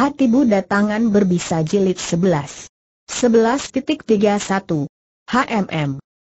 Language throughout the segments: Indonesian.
Hati Buddha Tangan Berbisa Jilid 11 11.31 HMM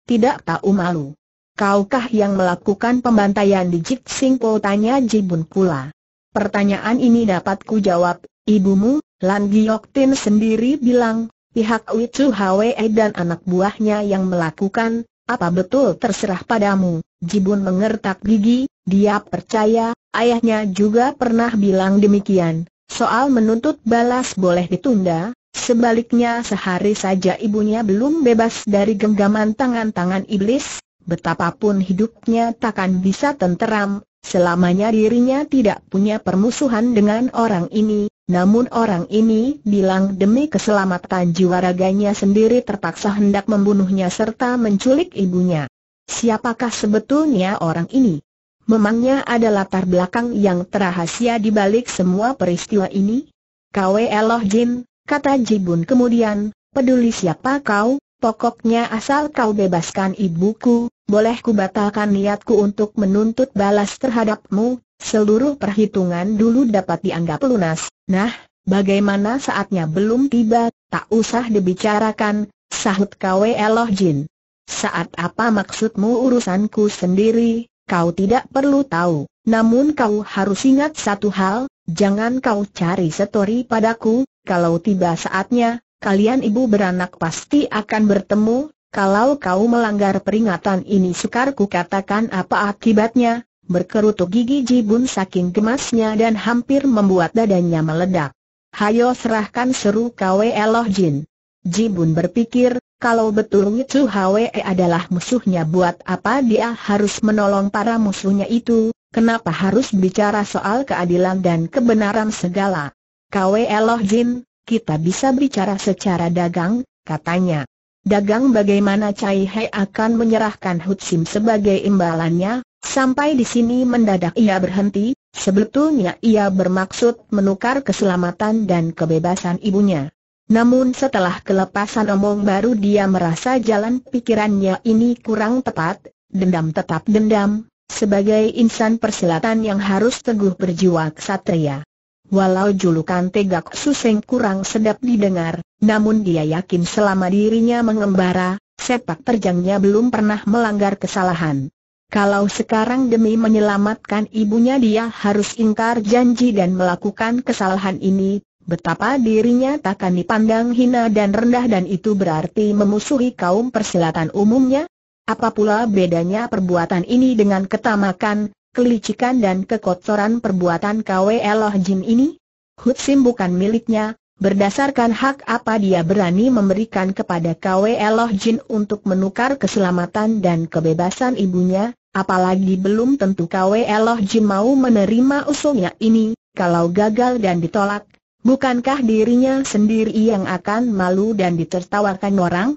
Tidak tahu malu Kaukah yang melakukan pembantaian di Jik Singpo tanya Jibun pula. Pertanyaan ini dapat ku jawab, ibumu, Lan Giok Tin sendiri bilang, pihak Wicu Hwe dan anak buahnya yang melakukan, apa betul terserah padamu, Jibun mengertak gigi, dia percaya, ayahnya juga pernah bilang demikian, Soal menuntut balas boleh ditunda, sebaliknya sehari saja ibunya belum bebas dari genggaman tangan-tangan iblis, betapapun hidupnya takkan bisa tenteram, Selamanya dirinya tidak punya permusuhan dengan orang ini, namun orang ini bilang demi keselamatan jiwa raganya sendiri terpaksa hendak membunuhnya serta menculik ibunya. Siapakah sebetulnya orang ini? Memangnya ada latar belakang yang terahasia di balik semua peristiwa ini? Kwe Eloh Jin, kata Jibun kemudian, peduli siapa kau, pokoknya asal kau bebaskan ibuku, boleh ku batalkan niatku untuk menuntut balas terhadapmu, seluruh perhitungan dulu dapat dianggap lunas. Nah, bagaimana saatnya belum tiba, tak usah dibicarakan, sahut Kwe Eloh Jin. Saat apa maksudmu urusanku sendiri, kau tidak perlu tahu, namun kau harus ingat satu hal, jangan kau cari setori padaku, kalau tiba saatnya, kalian ibu beranak pasti akan bertemu, kalau kau melanggar peringatan ini sukar ku katakan apa akibatnya, Berkerut gigi Jibun saking gemasnya dan hampir membuat dadanya meledak. Hayo serahkan seru kau Eloh Jin. Jibun berpikir, kalau betul Wicu Hwe adalah musuhnya buat apa dia harus menolong para musuhnya itu, kenapa harus bicara soal keadilan dan kebenaran segala. Kwe Eloh Jin, kita bisa bicara secara dagang, katanya. Dagang bagaimana Cai He akan menyerahkan Hutsim sebagai imbalannya, sampai di sini mendadak ia berhenti, sebetulnya ia bermaksud menukar keselamatan dan kebebasan ibunya. Namun setelah kelepasan omong baru dia merasa jalan pikirannya ini kurang tepat, dendam tetap dendam, sebagai insan persilatan yang harus teguh berjiwa ksatria. Walau julukan Tegak Suseng kurang sedap didengar, namun dia yakin selama dirinya mengembara, sepak terjangnya belum pernah melanggar kesalahan. Kalau sekarang demi menyelamatkan ibunya dia harus ingkar janji dan melakukan kesalahan ini, Betapa dirinya takkan dipandang hina dan rendah dan itu berarti memusuhi kaum persilatan umumnya? Apa pula bedanya perbuatan ini dengan ketamakan, kelicikan dan kekotoran perbuatan KW Eloh Jin ini? Hutsim bukan miliknya, berdasarkan hak apa dia berani memberikan kepada KW Eloh Jin untuk menukar keselamatan dan kebebasan ibunya, apalagi belum tentu KW Eloh Jin mau menerima usulnya ini, kalau gagal dan ditolak, Bukankah dirinya sendiri yang akan malu dan ditertawakan orang?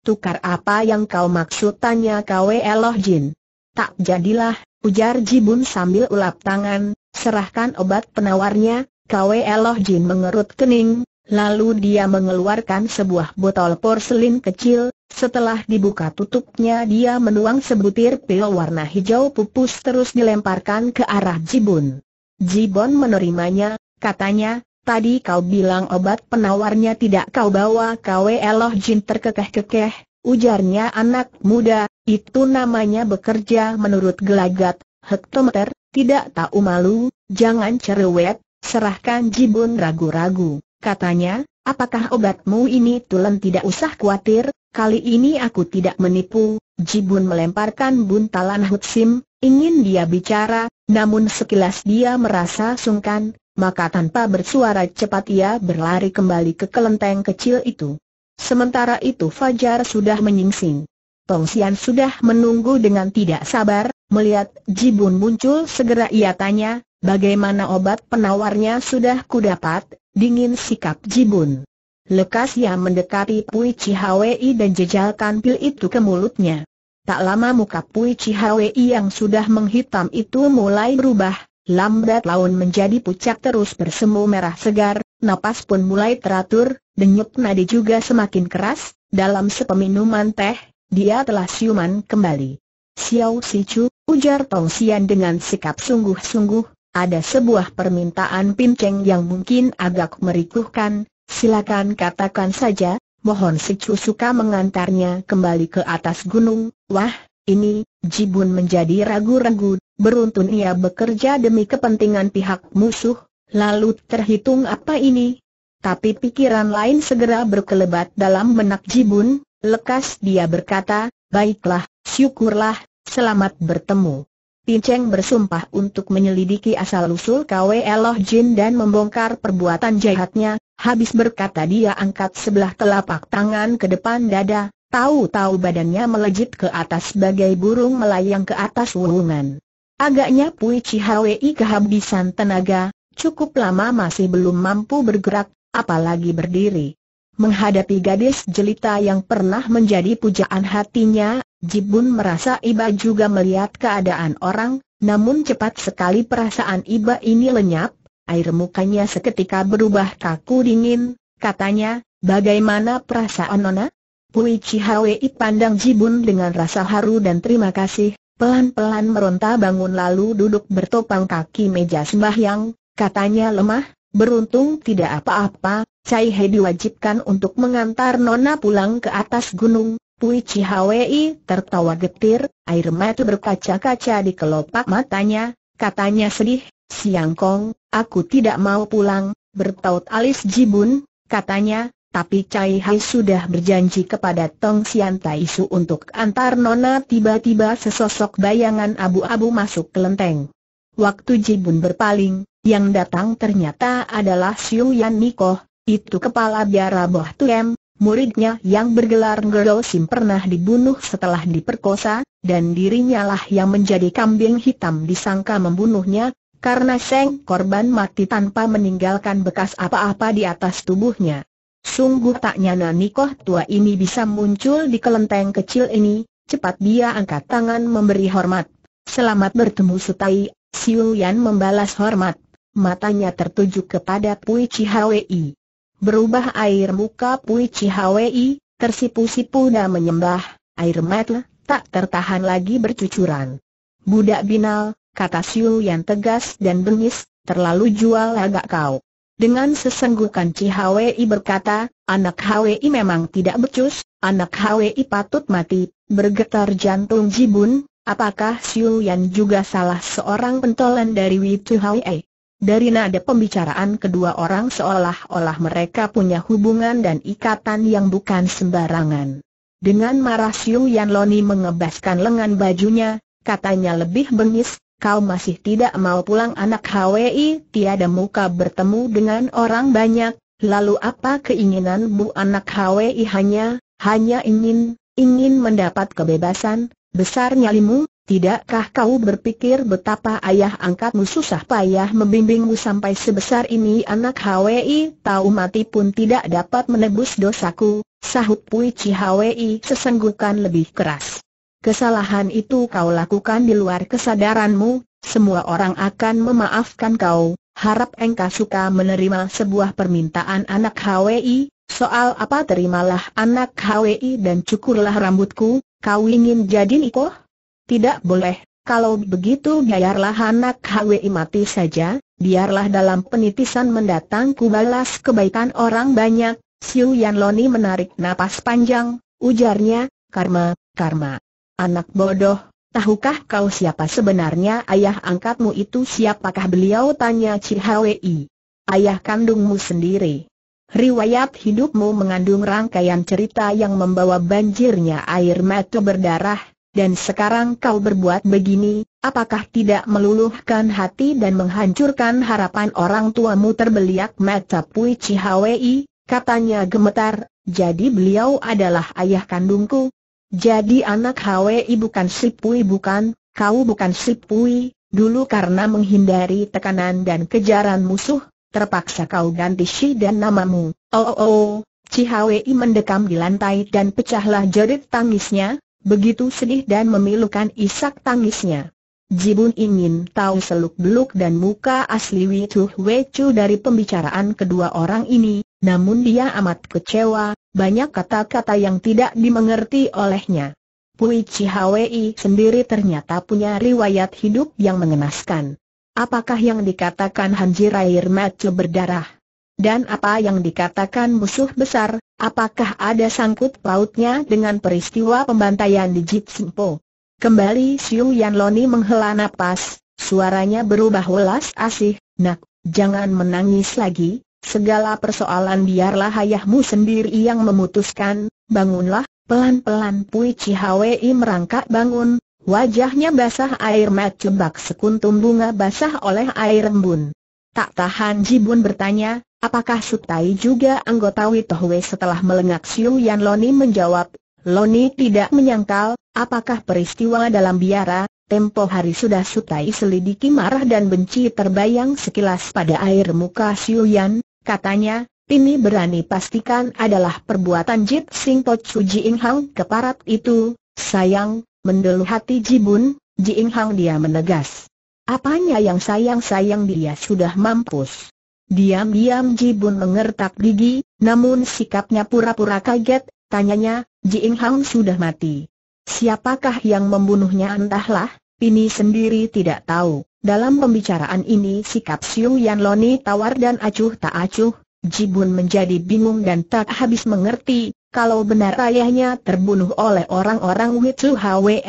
Tukar apa yang kau maksud tanya Kwe Eloh Jin. Tak jadilah, ujar Jibun sambil ulap tangan, serahkan obat penawarnya, Kwe Eloh Jin mengerut kening, lalu dia mengeluarkan sebuah botol porselin kecil, setelah dibuka tutupnya dia menuang sebutir pil warna hijau pupus terus dilemparkan ke arah Jibun. Jibun menerimanya, katanya, Tadi kau bilang obat penawarnya tidak kau bawa Kwe Eloh Jin terkekeh-kekeh, ujarnya anak muda, itu namanya bekerja menurut gelagat, hektometer, tidak tahu malu, jangan cerewet, serahkan Jibun ragu-ragu, katanya, apakah obatmu ini tulen tidak usah khawatir, kali ini aku tidak menipu, Jibun melemparkan buntalan Hutsim, ingin dia bicara, namun sekilas dia merasa sungkan, maka tanpa bersuara cepat ia berlari kembali ke kelenteng kecil itu. Sementara itu Fajar sudah menyingsing. Tong Xian sudah menunggu dengan tidak sabar, melihat Jibun muncul segera ia tanya, bagaimana obat penawarnya sudah kudapat, dingin sikap Jibun. Lekas ia mendekati Pui Cihawei dan jejalkan pil itu ke mulutnya. Tak lama muka Pui Cihawei yang sudah menghitam itu mulai berubah, lambat laun menjadi pucat terus bersemu merah segar, napas pun mulai teratur, denyut nadi juga semakin keras, dalam sepeminuman teh, dia telah siuman kembali. Xiao cu, ujar Tong Sian dengan sikap sungguh-sungguh, ada sebuah permintaan pinceng yang mungkin agak merikuhkan, silakan katakan saja, mohon Si cu suka mengantarnya kembali ke atas gunung, wah, ini, Jibun menjadi ragu-ragu, beruntun ia bekerja demi kepentingan pihak musuh, lalu terhitung apa ini? Tapi pikiran lain segera berkelebat dalam benak Jibun, lekas dia berkata, baiklah, syukurlah, selamat bertemu. Pinceng bersumpah untuk menyelidiki asal-usul KW Eloh Jin dan membongkar perbuatan jahatnya, habis berkata dia angkat sebelah telapak tangan ke depan dada, tahu-tahu badannya melejit ke atas sebagai burung melayang ke atas wulungan. Agaknya Pui Cihawi kehabisan tenaga, cukup lama masih belum mampu bergerak, apalagi berdiri. Menghadapi gadis jelita yang pernah menjadi pujaan hatinya, Jibun merasa iba juga melihat keadaan orang, namun cepat sekali perasaan iba ini lenyap, air mukanya seketika berubah kaku dingin, katanya, bagaimana perasaan Nona? Pui Cihawi pandang Jibun dengan rasa haru dan terima kasih, Pelan-pelan meronta bangun lalu duduk bertopang kaki meja sembahyang, katanya lemah, beruntung tidak apa-apa, Cai He diwajibkan untuk mengantar Nona pulang ke atas gunung, Pui Cihawi tertawa getir, air mata berkaca-kaca di kelopak matanya, katanya sedih, Siang Kong, aku tidak mau pulang, bertaut alis jibun, katanya, tapi Cai Hai sudah berjanji kepada Tong Sian Tai Su untuk antar Nona tiba-tiba sesosok bayangan abu-abu masuk ke lenteng. Waktu Jibun berpaling, yang datang ternyata adalah Siu Yan Nikoh, itu kepala biara Boh Tuem, muridnya yang bergelar Ngero Sim pernah dibunuh setelah diperkosa, dan dirinya lah yang menjadi kambing hitam disangka membunuhnya, karena Seng korban mati tanpa meninggalkan bekas apa-apa di atas tubuhnya. Sungguh tak nyana Nikoh tua ini bisa muncul di kelenteng kecil ini, cepat dia angkat tangan memberi hormat. Selamat bertemu Sutai, Siu Yan membalas hormat. Matanya tertuju kepada Pui Chihwei. Berubah air muka Pui Chihwei, tersipu-sipu dan menyembah, air mata tak tertahan lagi bercucuran. Budak binal, kata Siu Yan tegas dan bengis, terlalu jual agak kau. Dengan sesenggukan Ci Hwi berkata, anak Hwi memang tidak becus, anak Hwi patut mati, bergetar jantung Jibun, apakah Siu Yan juga salah seorang pentolan dari Tu Hwi? Dari nada pembicaraan kedua orang seolah-olah mereka punya hubungan dan ikatan yang bukan sembarangan. Dengan marah Siu Yan Loni mengebaskan lengan bajunya, katanya lebih bengis, kau masih tidak mau pulang anak HWI, tiada muka bertemu dengan orang banyak, lalu apa keinginan bu anak HWI hanya, hanya ingin, ingin mendapat kebebasan, besar nyalimu, tidakkah kau berpikir betapa ayah angkatmu susah payah membimbingmu sampai sebesar ini anak HWI tahu mati pun tidak dapat menebus dosaku, sahut Pui Chi HWI sesenggukan lebih keras. Kesalahan itu kau lakukan di luar kesadaranmu, semua orang akan memaafkan kau. Harap engkau suka menerima sebuah permintaan anak HWI, soal apa terimalah anak HWI dan cukurlah rambutku, kau ingin jadi Niko? Tidak boleh, kalau begitu biarlah anak HWI mati saja, biarlah dalam penitisan mendatang ku balas kebaikan orang banyak, Siu Yan Loni menarik napas panjang, ujarnya, karma, karma. Anak bodoh, tahukah kau siapa sebenarnya ayah angkatmu itu siapakah beliau tanya Cihawi. Ayah kandungmu sendiri. Riwayat hidupmu mengandung rangkaian cerita yang membawa banjirnya air mata berdarah, dan sekarang kau berbuat begini, apakah tidak meluluhkan hati dan menghancurkan harapan orang tuamu terbeliak mata Pui katanya gemetar, jadi beliau adalah ayah kandungku, jadi anak HWI bukan sipui bukan, kau bukan sipui. dulu karena menghindari tekanan dan kejaran musuh, terpaksa kau ganti si dan namamu. Oh oh oh, Cihawi mendekam di lantai dan pecahlah jerit tangisnya, begitu sedih dan memilukan isak tangisnya. Jibun ingin tahu seluk-beluk dan muka asli Chu Wei Chu dari pembicaraan kedua orang ini, namun dia amat kecewa, banyak kata-kata yang tidak dimengerti olehnya. Pui Chihwei sendiri ternyata punya riwayat hidup yang mengenaskan. Apakah yang dikatakan Hanji Rair Macu berdarah? Dan apa yang dikatakan musuh besar, apakah ada sangkut pautnya dengan peristiwa pembantaian di Jitsimpo? Kembali Siu Yan menghela napas, suaranya berubah welas asih, nak, jangan menangis lagi, Segala persoalan biarlah ayahmu sendiri yang memutuskan, bangunlah, pelan-pelan Pui Cihawei merangkak bangun, wajahnya basah air macebak sekuntum bunga basah oleh air embun. Tak tahan Jibun bertanya, apakah Sutai juga anggota Witohwe setelah melengak Siu Yan Loni menjawab, Loni tidak menyangkal, apakah peristiwa dalam biara, Tempo hari sudah Sutai selidiki marah dan benci terbayang sekilas pada air muka siu Yan. Katanya, ini berani pastikan adalah perbuatan Jit Sing Po Su Ji Ing Hang keparat itu, sayang, mendelu hati Ji Bun, Ji Ing Hang dia menegas. Apanya yang sayang-sayang dia sudah mampus. Diam-diam Ji Bun mengertak gigi, namun sikapnya pura-pura kaget, tanyanya, Ji Ing Hang sudah mati. Siapakah yang membunuhnya entahlah, Pini sendiri tidak tahu. Dalam pembicaraan ini sikap Siu Yan Loni tawar dan acuh tak acuh, Jibun menjadi bingung dan tak habis mengerti, kalau benar ayahnya terbunuh oleh orang-orang Witsu Hwe,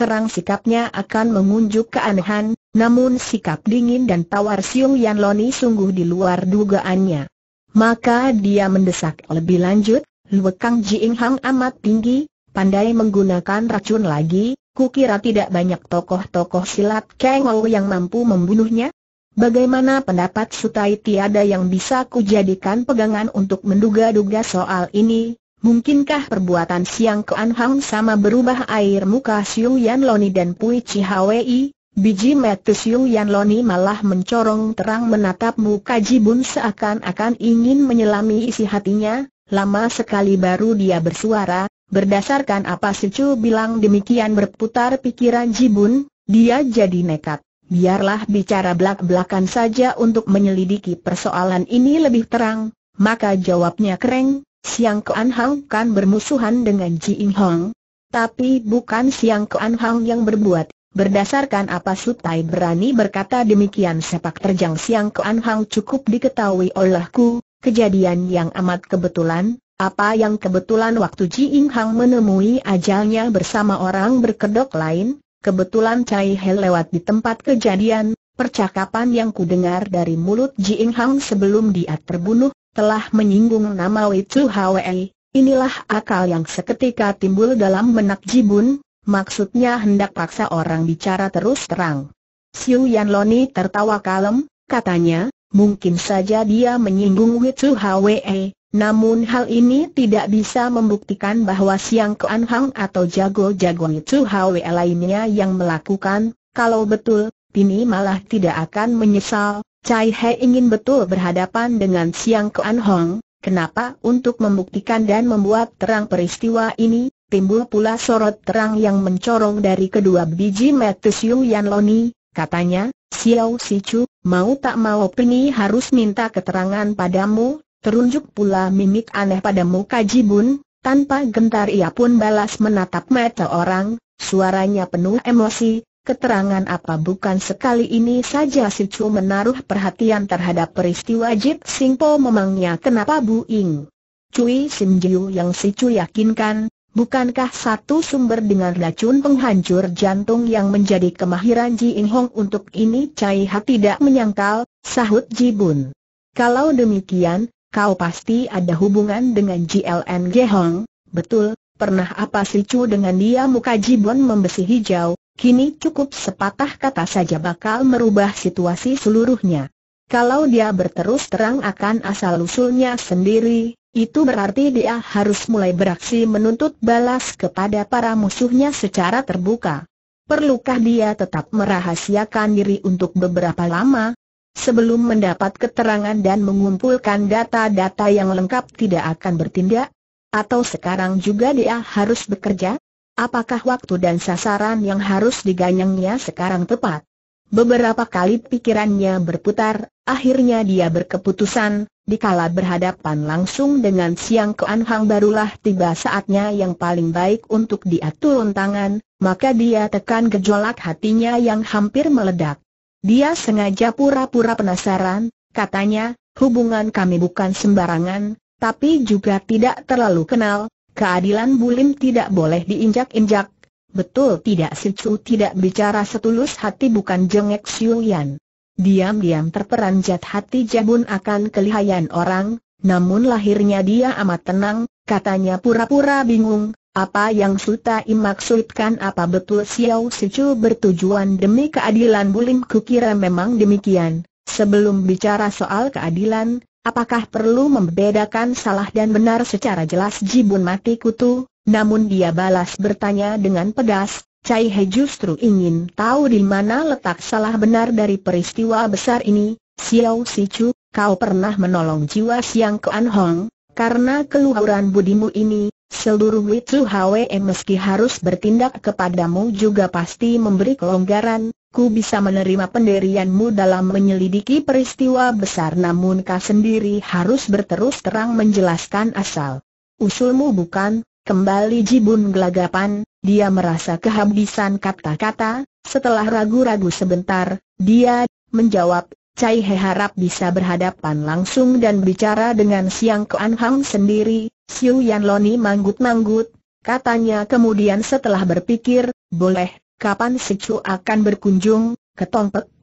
terang sikapnya akan mengunjuk keanehan, namun sikap dingin dan tawar Siu Yan Loni sungguh di luar dugaannya. Maka dia mendesak lebih lanjut, Luekang Jiing Hang amat tinggi, pandai menggunakan racun lagi, kukira tidak banyak tokoh-tokoh silat Kengol yang mampu membunuhnya. Bagaimana pendapat Sutai tiada yang bisa kujadikan pegangan untuk menduga-duga soal ini? Mungkinkah perbuatan Siang Kuan Hang sama berubah air muka Siu Yan Loni dan Pui Hwi? Biji metu Siu Yan Loni malah mencorong terang menatap muka Jibun seakan-akan ingin menyelami isi hatinya, lama sekali baru dia bersuara, Berdasarkan apa si Chu bilang demikian berputar pikiran Jibun, dia jadi nekat. Biarlah bicara belak-belakan saja untuk menyelidiki persoalan ini lebih terang, maka jawabnya kereng, Siang Kuan Hang kan bermusuhan dengan Ji In Hong. Tapi bukan Siang Kuan Hang yang berbuat, berdasarkan apa Tai berani berkata demikian sepak terjang Siang Kuan Hang cukup diketahui olehku, kejadian yang amat kebetulan, apa yang kebetulan waktu Ji Ing Hang menemui ajalnya bersama orang berkedok lain, kebetulan Cai He lewat di tempat kejadian, percakapan yang kudengar dari mulut Ji Ing Hang sebelum dia terbunuh, telah menyinggung nama Wei Chu Hwei. Inilah akal yang seketika timbul dalam menak Ji Bun. maksudnya hendak paksa orang bicara terus terang. Siu Yan Loni tertawa kalem, katanya, mungkin saja dia menyinggung Wei Chu Hwei namun hal ini tidak bisa membuktikan bahwa Siang Kuan Hang atau jago-jago Chu Hwe lainnya yang melakukan, kalau betul, Pini malah tidak akan menyesal. Cai He ingin betul berhadapan dengan Siang Kuan Hong, kenapa untuk membuktikan dan membuat terang peristiwa ini, timbul pula sorot terang yang mencorong dari kedua biji mata Siu Yan Loni, katanya, Xiao Chu, mau tak mau Pini harus minta keterangan padamu, Terunjuk pula mimik aneh pada muka Jibun, tanpa gentar ia pun balas menatap mata orang, suaranya penuh emosi, keterangan apa bukan sekali ini saja si Chu menaruh perhatian terhadap peristiwa Jip Singpo memangnya kenapa Bu Ing? Cui Sim Jiu yang si Chu yakinkan, bukankah satu sumber dengan racun penghancur jantung yang menjadi kemahiran Ji In Hong untuk ini Cai Ha tidak menyangkal, sahut Jibun. Kalau demikian, Kau pasti ada hubungan dengan GLN Gehong, betul, pernah apa si Chu dengan dia muka Jibon membesi hijau, kini cukup sepatah kata saja bakal merubah situasi seluruhnya. Kalau dia berterus terang akan asal-usulnya sendiri, itu berarti dia harus mulai beraksi menuntut balas kepada para musuhnya secara terbuka. Perlukah dia tetap merahasiakan diri untuk beberapa lama, sebelum mendapat keterangan dan mengumpulkan data-data yang lengkap tidak akan bertindak? Atau sekarang juga dia harus bekerja? Apakah waktu dan sasaran yang harus diganyangnya sekarang tepat? Beberapa kali pikirannya berputar, akhirnya dia berkeputusan, dikala berhadapan langsung dengan Siang keanhang Anhang barulah tiba saatnya yang paling baik untuk diatur turun tangan, maka dia tekan gejolak hatinya yang hampir meledak. Dia sengaja pura-pura penasaran, katanya, hubungan kami bukan sembarangan, tapi juga tidak terlalu kenal, keadilan bulim tidak boleh diinjak-injak. Betul tidak si Chu tidak bicara setulus hati bukan jengek Yan. Diam-diam terperanjat hati Jabun akan kelihayan orang, namun lahirnya dia amat tenang, katanya pura-pura bingung, apa yang Sutai maksudkan apa betul Xiao Sicu bertujuan demi keadilan Bulim kukira memang demikian. Sebelum bicara soal keadilan, apakah perlu membedakan salah dan benar secara jelas Jibun mati kutu? Namun dia balas bertanya dengan pedas, Cai He justru ingin tahu di mana letak salah benar dari peristiwa besar ini. Xiao Sicu, kau pernah menolong jiwa Siang Kuan Hong, karena keluhuran budimu ini, Seluruh Witsu Hwe meski harus bertindak kepadamu juga pasti memberi kelonggaran, ku bisa menerima penderianmu dalam menyelidiki peristiwa besar namun kau sendiri harus berterus terang menjelaskan asal. Usulmu bukan, kembali jibun gelagapan, dia merasa kehabisan kata-kata, setelah ragu-ragu sebentar, dia menjawab, Cai He harap bisa berhadapan langsung dan bicara dengan Siang Kuan Hang sendiri, Xiu Yan Loni manggut-manggut, katanya kemudian setelah berpikir, boleh, kapan si Chu akan berkunjung, ke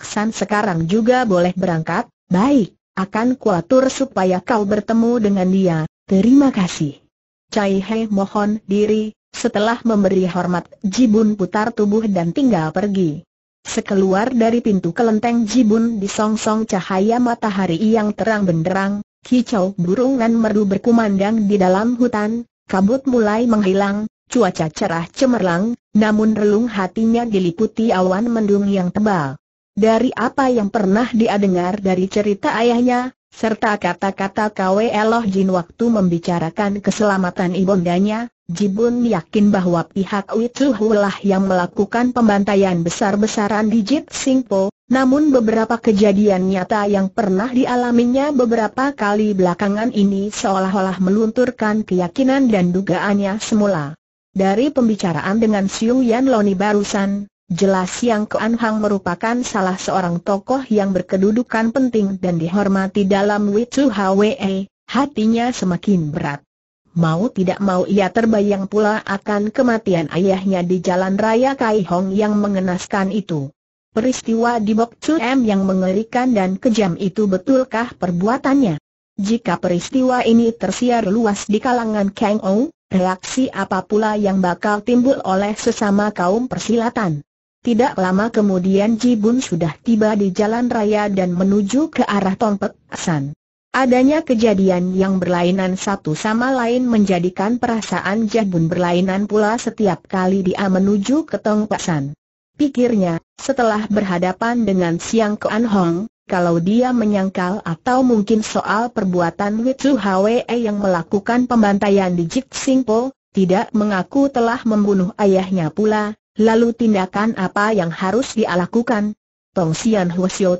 san sekarang juga boleh berangkat, baik, akan kuatur supaya kau bertemu dengan dia, terima kasih. Cai He mohon diri, setelah memberi hormat, Jibun putar tubuh dan tinggal pergi. Sekeluar dari pintu kelenteng Jibun disongsong cahaya matahari yang terang benderang, Kicau dan merdu berkumandang di dalam hutan, kabut mulai menghilang, cuaca cerah cemerlang, namun relung hatinya diliputi awan mendung yang tebal. Dari apa yang pernah dia dengar dari cerita ayahnya, serta kata-kata Kwe Eloh Jin waktu membicarakan keselamatan ibundanya, Jibun yakin bahwa pihak lah yang melakukan pembantaian besar-besaran di Jit Singpo, namun beberapa kejadian nyata yang pernah dialaminya beberapa kali belakangan ini seolah-olah melunturkan keyakinan dan dugaannya semula. Dari pembicaraan dengan Siung Yan Loni barusan, jelas Yang Kuan Hang merupakan salah seorang tokoh yang berkedudukan penting dan dihormati dalam Witsu Hwe, e, hatinya semakin berat. Mau tidak mau ia terbayang pula akan kematian ayahnya di jalan raya Kai Hong yang mengenaskan itu. Peristiwa di Bok yang mengerikan dan kejam itu betulkah perbuatannya? Jika peristiwa ini tersiar luas di kalangan Kang Ou, reaksi apa pula yang bakal timbul oleh sesama kaum persilatan? Tidak lama kemudian Ji Bun sudah tiba di jalan raya dan menuju ke arah Tongpek San. Adanya kejadian yang berlainan satu sama lain menjadikan perasaan Jibun berlainan pula setiap kali dia menuju ke Tongpek San pikirnya, setelah berhadapan dengan Siang Kuan Hong, kalau dia menyangkal atau mungkin soal perbuatan Witsu Hwe yang melakukan pembantaian di Jik Singpo, tidak mengaku telah membunuh ayahnya pula, lalu tindakan apa yang harus dia lakukan? Tong Sian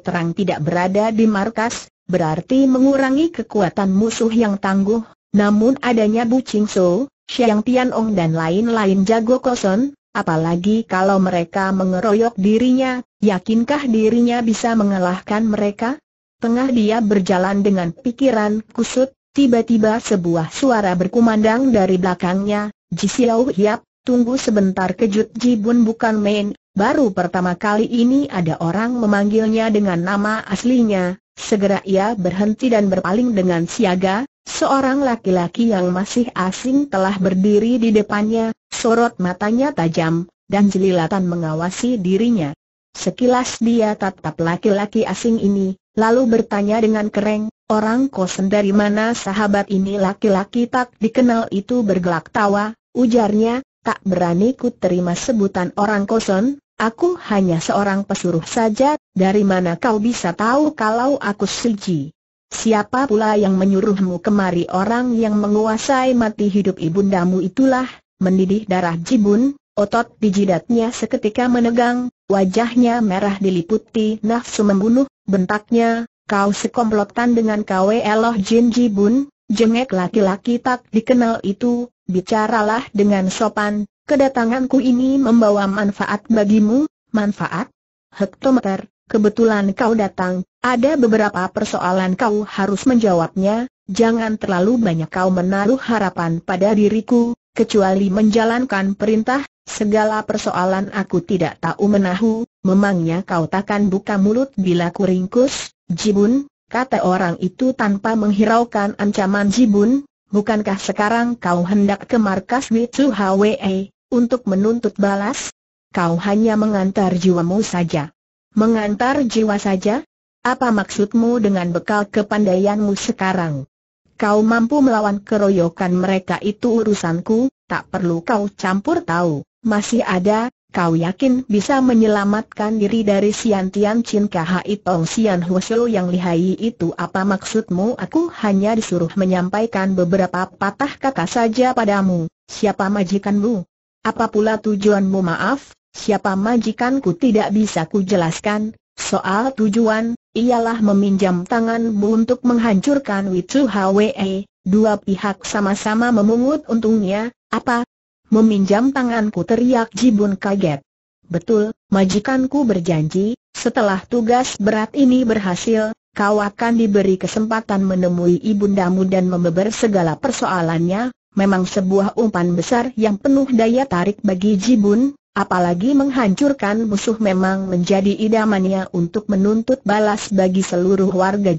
terang tidak berada di markas, berarti mengurangi kekuatan musuh yang tangguh, namun adanya Bu Ching So, Xiang Ong dan lain-lain jago koson, Apalagi kalau mereka mengeroyok dirinya, yakinkah dirinya bisa mengalahkan mereka? Tengah dia berjalan dengan pikiran kusut, tiba-tiba sebuah suara berkumandang dari belakangnya, Jisiau Hiap, tunggu sebentar kejut Jibun bukan main, baru pertama kali ini ada orang memanggilnya dengan nama aslinya, Segera ia berhenti dan berpaling dengan siaga, Seorang laki-laki yang masih asing telah berdiri di depannya, sorot matanya tajam, dan jelilatan mengawasi dirinya. Sekilas dia tatap laki-laki asing ini, lalu bertanya dengan kereng, orang kosen dari mana sahabat ini laki-laki tak dikenal itu bergelak tawa, ujarnya, tak berani ku terima sebutan orang kosen, aku hanya seorang pesuruh saja, dari mana kau bisa tahu kalau aku suci? Siapa pula yang menyuruhmu kemari orang yang menguasai mati hidup ibundamu itulah, mendidih darah jibun, otot di jidatnya seketika menegang, wajahnya merah diliputi nafsu membunuh, bentaknya, kau sekomplotan dengan kawe Eloh Jin Jibun, jengek laki-laki tak dikenal itu, bicaralah dengan sopan, kedatanganku ini membawa manfaat bagimu, manfaat? Hektometer, kebetulan kau datang, ada beberapa persoalan kau harus menjawabnya, jangan terlalu banyak kau menaruh harapan pada diriku, kecuali menjalankan perintah, segala persoalan aku tidak tahu menahu, memangnya kau takkan buka mulut bila kuringkus, Jibun, kata orang itu tanpa menghiraukan ancaman Jibun, bukankah sekarang kau hendak ke markas Witsu Hwe, untuk menuntut balas? Kau hanya mengantar jiwamu saja. Mengantar jiwa saja? Apa maksudmu dengan bekal kepandaianmu sekarang? Kau mampu melawan keroyokan mereka itu urusanku, tak perlu kau campur tahu. Masih ada, kau yakin bisa menyelamatkan diri dari Sian Tian Chin Kahai Tong Sian Hwasyo yang lihai itu apa maksudmu? Aku hanya disuruh menyampaikan beberapa patah kata saja padamu. Siapa majikanmu? Apa pula tujuanmu maaf? siapa majikanku tidak bisa kujelaskan, soal tujuan, ialah meminjam tanganmu untuk menghancurkan Wicu Hwe, dua pihak sama-sama memungut untungnya, apa? Meminjam tanganku teriak Jibun kaget. Betul, majikanku berjanji, setelah tugas berat ini berhasil, kau akan diberi kesempatan menemui ibundamu dan membeber segala persoalannya, memang sebuah umpan besar yang penuh daya tarik bagi Jibun, Apalagi menghancurkan musuh memang menjadi idamannya untuk menuntut balas bagi seluruh warga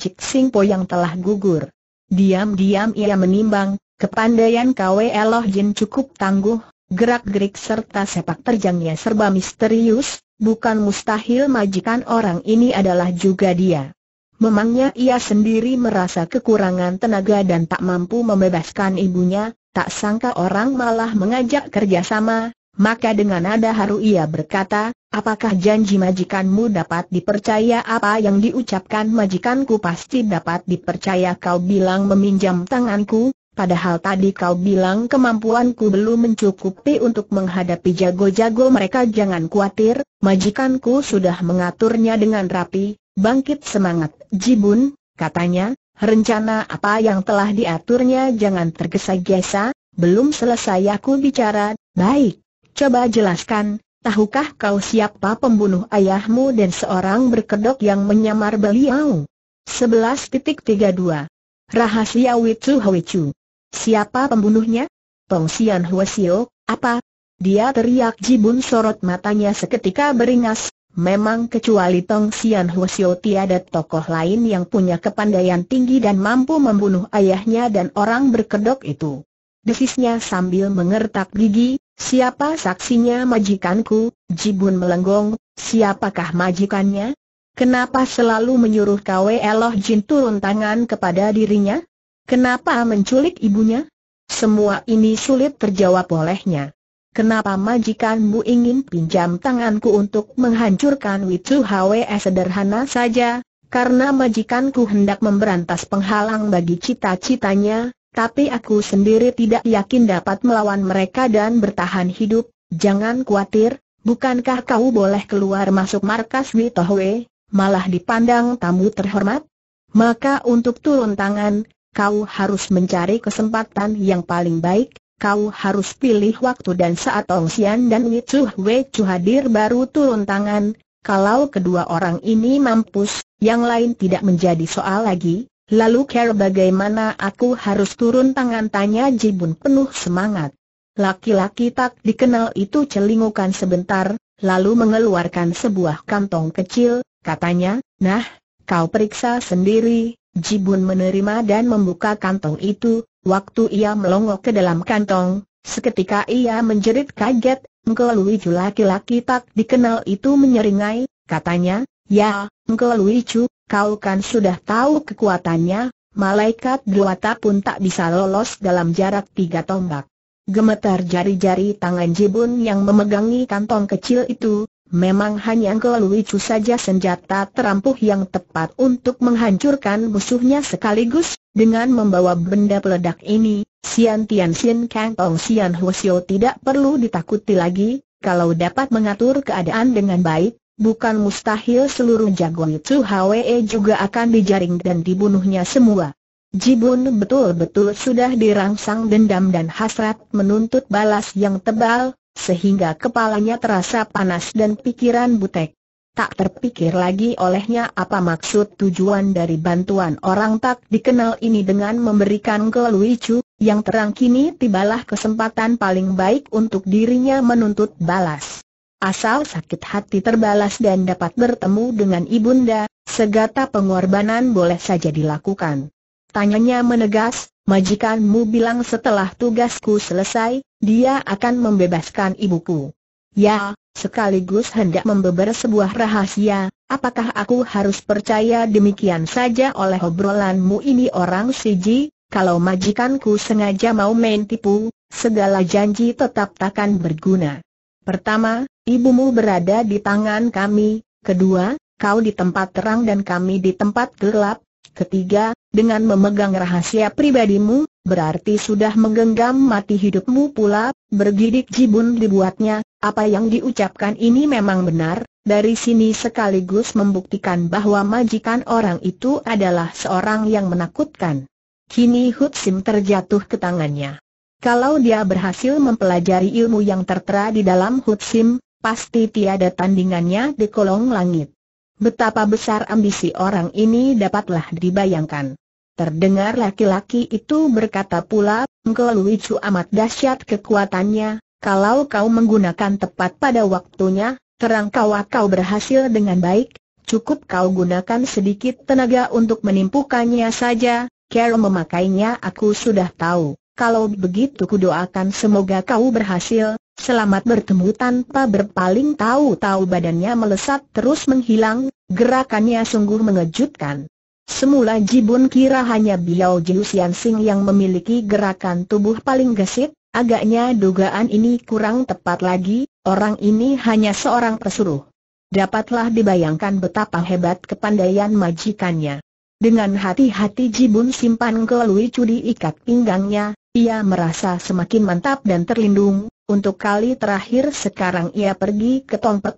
Po yang telah gugur. Diam-diam ia menimbang, kepandaian kwe Eloh Jin cukup tangguh, gerak-gerik serta sepak terjangnya serba misterius, bukan mustahil majikan orang ini adalah juga dia. Memangnya ia sendiri merasa kekurangan tenaga dan tak mampu membebaskan ibunya, tak sangka orang malah mengajak kerjasama, maka dengan nada haru ia berkata, apakah janji majikanmu dapat dipercaya apa yang diucapkan majikanku pasti dapat dipercaya kau bilang meminjam tanganku, padahal tadi kau bilang kemampuanku belum mencukupi untuk menghadapi jago-jago mereka jangan khawatir, majikanku sudah mengaturnya dengan rapi, bangkit semangat, jibun, katanya, rencana apa yang telah diaturnya jangan tergesa-gesa, belum selesai aku bicara, baik, Coba jelaskan, tahukah kau siapa pembunuh ayahmu dan seorang berkedok yang menyamar beliau? 11.32 Rahasia Wicu Hwicu. Siapa pembunuhnya? Tong Sian Huasio, apa? Dia teriak Jibun sorot matanya seketika beringas, memang kecuali Tong Sian Huasio tiada tokoh lain yang punya kepandaian tinggi dan mampu membunuh ayahnya dan orang berkedok itu. Desisnya sambil mengertak gigi, Siapa saksinya majikanku? Jibun melenggong, siapakah majikannya? Kenapa selalu menyuruh Kwe Eloh Jin turun tangan kepada dirinya? Kenapa menculik ibunya? Semua ini sulit terjawab olehnya. Kenapa majikanmu ingin pinjam tanganku untuk menghancurkan Wicu Hwe sederhana saja? Karena majikanku hendak memberantas penghalang bagi cita-citanya, tapi aku sendiri tidak yakin dapat melawan mereka dan bertahan hidup, jangan khawatir, bukankah kau boleh keluar masuk markas Witohwe, malah dipandang tamu terhormat? Maka untuk turun tangan, kau harus mencari kesempatan yang paling baik, kau harus pilih waktu dan saat Ong Sian dan Wicu Chu hadir baru turun tangan, kalau kedua orang ini mampus, yang lain tidak menjadi soal lagi, Lalu care bagaimana aku harus turun tangan tanya Jibun penuh semangat. Laki-laki tak dikenal itu celingukan sebentar, lalu mengeluarkan sebuah kantong kecil, katanya, nah, kau periksa sendiri, Jibun menerima dan membuka kantong itu, waktu ia melongok ke dalam kantong, seketika ia menjerit kaget, Lucu laki-laki tak dikenal itu menyeringai, katanya, ya, Lucu, Kau kan sudah tahu kekuatannya, malaikat Dewata pun tak bisa lolos dalam jarak tiga tombak. Gemetar jari-jari tangan Jibun yang memegangi kantong kecil itu, memang hanya Luicu saja senjata terampuh yang tepat untuk menghancurkan musuhnya sekaligus, dengan membawa benda peledak ini, Sian Tian Sin Kang Tong Sian Hwasyo tidak perlu ditakuti lagi, kalau dapat mengatur keadaan dengan baik, bukan mustahil seluruh jagoan itu Hwe juga akan dijaring dan dibunuhnya semua. Jibun betul-betul sudah dirangsang dendam dan hasrat menuntut balas yang tebal, sehingga kepalanya terasa panas dan pikiran butek. Tak terpikir lagi olehnya apa maksud tujuan dari bantuan orang tak dikenal ini dengan memberikan ke Luicu, yang terang kini tibalah kesempatan paling baik untuk dirinya menuntut balas. Asal sakit hati terbalas dan dapat bertemu dengan ibunda, segata pengorbanan boleh saja dilakukan. Tanyanya menegas, majikanmu bilang setelah tugasku selesai, dia akan membebaskan ibuku. Ya, sekaligus hendak membeber sebuah rahasia, apakah aku harus percaya demikian saja oleh obrolanmu ini orang siji, kalau majikanku sengaja mau main tipu, segala janji tetap takkan berguna. Pertama, ibumu berada di tangan kami. Kedua, kau di tempat terang dan kami di tempat gelap. Ketiga, dengan memegang rahasia pribadimu, berarti sudah menggenggam mati hidupmu pula, bergidik jibun dibuatnya, apa yang diucapkan ini memang benar, dari sini sekaligus membuktikan bahwa majikan orang itu adalah seorang yang menakutkan. Kini Hutsim terjatuh ke tangannya. Kalau dia berhasil mempelajari ilmu yang tertera di dalam Hutsim, pasti tiada tandingannya di kolong langit. Betapa besar ambisi orang ini dapatlah dibayangkan. Terdengar laki-laki itu berkata pula, Engkau amat dahsyat kekuatannya, kalau kau menggunakan tepat pada waktunya, terang kau kau berhasil dengan baik, cukup kau gunakan sedikit tenaga untuk menimpukannya saja, Carol memakainya aku sudah tahu. Kalau begitu kudoakan semoga kau berhasil, selamat bertemu tanpa berpaling tahu-tahu badannya melesat terus menghilang, gerakannya sungguh mengejutkan. Semula Jibun kira hanya Biao Jiusian Sing yang memiliki gerakan tubuh paling gesit, agaknya dugaan ini kurang tepat lagi, orang ini hanya seorang pesuruh. Dapatlah dibayangkan betapa hebat kepandaian majikannya. Dengan hati-hati Jibun simpan ke Lui Cudi ikat pinggangnya, ia merasa semakin mantap dan terlindung, untuk kali terakhir sekarang ia pergi ke tongpek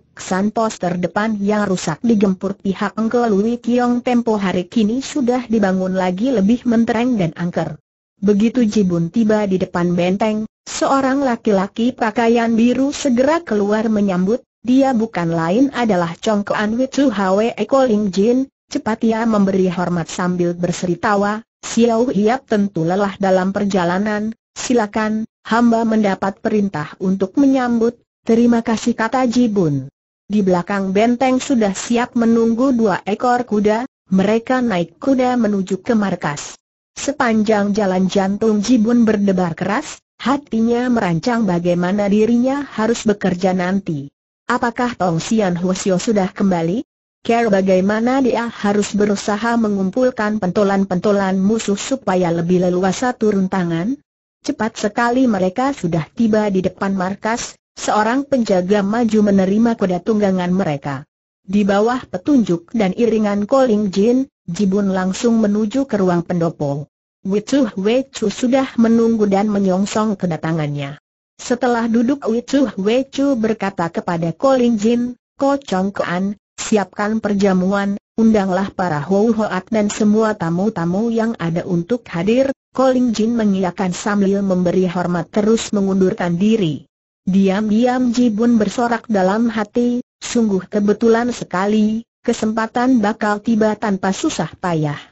poster terdepan yang rusak digempur pihak Engkel Lui Kiong tempo hari kini sudah dibangun lagi lebih mentereng dan angker. Begitu Jibun tiba di depan benteng, seorang laki-laki pakaian biru segera keluar menyambut, dia bukan lain adalah Chong Kuan Witsu Hwe Eko Ling Jin, cepat ia memberi hormat sambil berseri tawa, Xiao Hiap tentu lelah dalam perjalanan, silakan, hamba mendapat perintah untuk menyambut, terima kasih kata Jibun. Di belakang benteng sudah siap menunggu dua ekor kuda, mereka naik kuda menuju ke markas. Sepanjang jalan jantung Jibun berdebar keras, hatinya merancang bagaimana dirinya harus bekerja nanti. Apakah Tong Sian Hwasyo sudah kembali? care bagaimana dia harus berusaha mengumpulkan pentolan-pentolan musuh supaya lebih leluasa turun tangan? Cepat sekali mereka sudah tiba di depan markas, seorang penjaga maju menerima kuda tunggangan mereka. Di bawah petunjuk dan iringan calling Jin, Jibun langsung menuju ke ruang pendopo. Wicu Wecu sudah menunggu dan menyongsong kedatangannya. Setelah duduk Wicu Wecu berkata kepada calling Jin, Ko Chong Kuan, siapkan perjamuan, undanglah para Hou Hoat dan semua tamu-tamu yang ada untuk hadir, Koling Jin mengiyakan sambil memberi hormat terus mengundurkan diri. Diam-diam Jibun bersorak dalam hati, sungguh kebetulan sekali, kesempatan bakal tiba tanpa susah payah.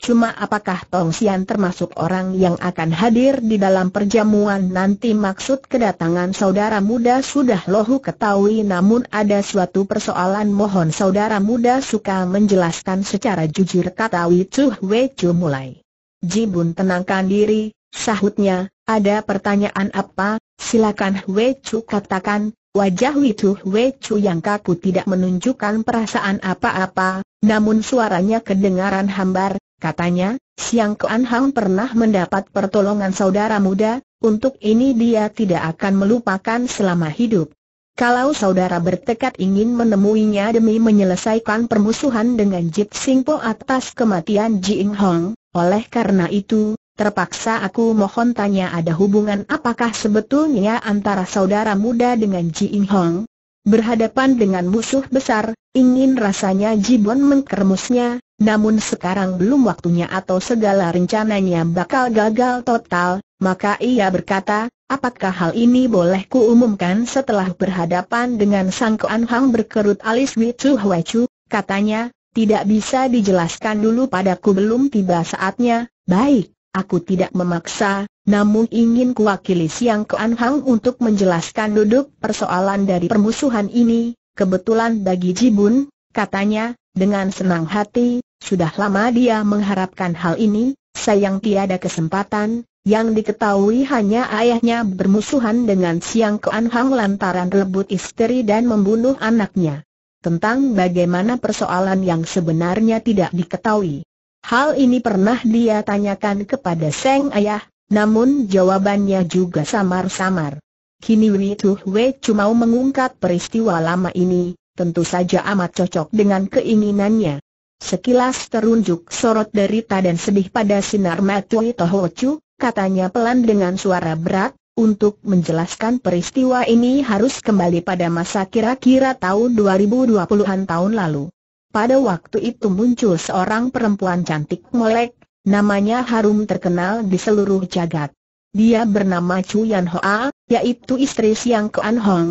Cuma apakah Tong Sian termasuk orang yang akan hadir di dalam perjamuan nanti maksud kedatangan saudara muda sudah lohu ketahui namun ada suatu persoalan mohon saudara muda suka menjelaskan secara jujur kata Wicu Wecu mulai. Jibun tenangkan diri, sahutnya, ada pertanyaan apa, silakan Wicu katakan, Wajah Witu Wecu yang kaku tidak menunjukkan perasaan apa-apa, namun suaranya kedengaran hambar, Katanya, Siang Kuan Hang pernah mendapat pertolongan saudara muda, untuk ini dia tidak akan melupakan selama hidup. Kalau saudara bertekad ingin menemuinya demi menyelesaikan permusuhan dengan Jip Sing Po atas kematian Jing Hong, oleh karena itu, terpaksa aku mohon tanya ada hubungan apakah sebetulnya antara saudara muda dengan Jing Hong? Berhadapan dengan musuh besar, ingin rasanya Ji Jibon mengkermusnya, namun sekarang belum waktunya atau segala rencananya bakal gagal total, maka ia berkata, apakah hal ini boleh kuumumkan setelah berhadapan dengan Sang Kuan Hang berkerut alis Wicu Chu? katanya, tidak bisa dijelaskan dulu padaku belum tiba saatnya, baik, aku tidak memaksa, namun ingin kuwakili Siang Kuan Hang untuk menjelaskan duduk persoalan dari permusuhan ini, kebetulan bagi Jibun, katanya, dengan senang hati, sudah lama dia mengharapkan hal ini, sayang tiada kesempatan, yang diketahui hanya ayahnya bermusuhan dengan Siang Keanhang lantaran rebut istri dan membunuh anaknya. Tentang bagaimana persoalan yang sebenarnya tidak diketahui. Hal ini pernah dia tanyakan kepada Seng Ayah, namun jawabannya juga samar-samar. Kini Wei Tuh cuma mengungkap peristiwa lama ini, tentu saja amat cocok dengan keinginannya. Sekilas terunjuk sorot derita dan sedih pada sinar Matui Chu, katanya pelan dengan suara berat, untuk menjelaskan peristiwa ini harus kembali pada masa kira-kira tahun 2020-an tahun lalu. Pada waktu itu muncul seorang perempuan cantik molek, namanya harum terkenal di seluruh jagat. Dia bernama Chu Yan Hoa, yaitu istri Siang Kuan Hong,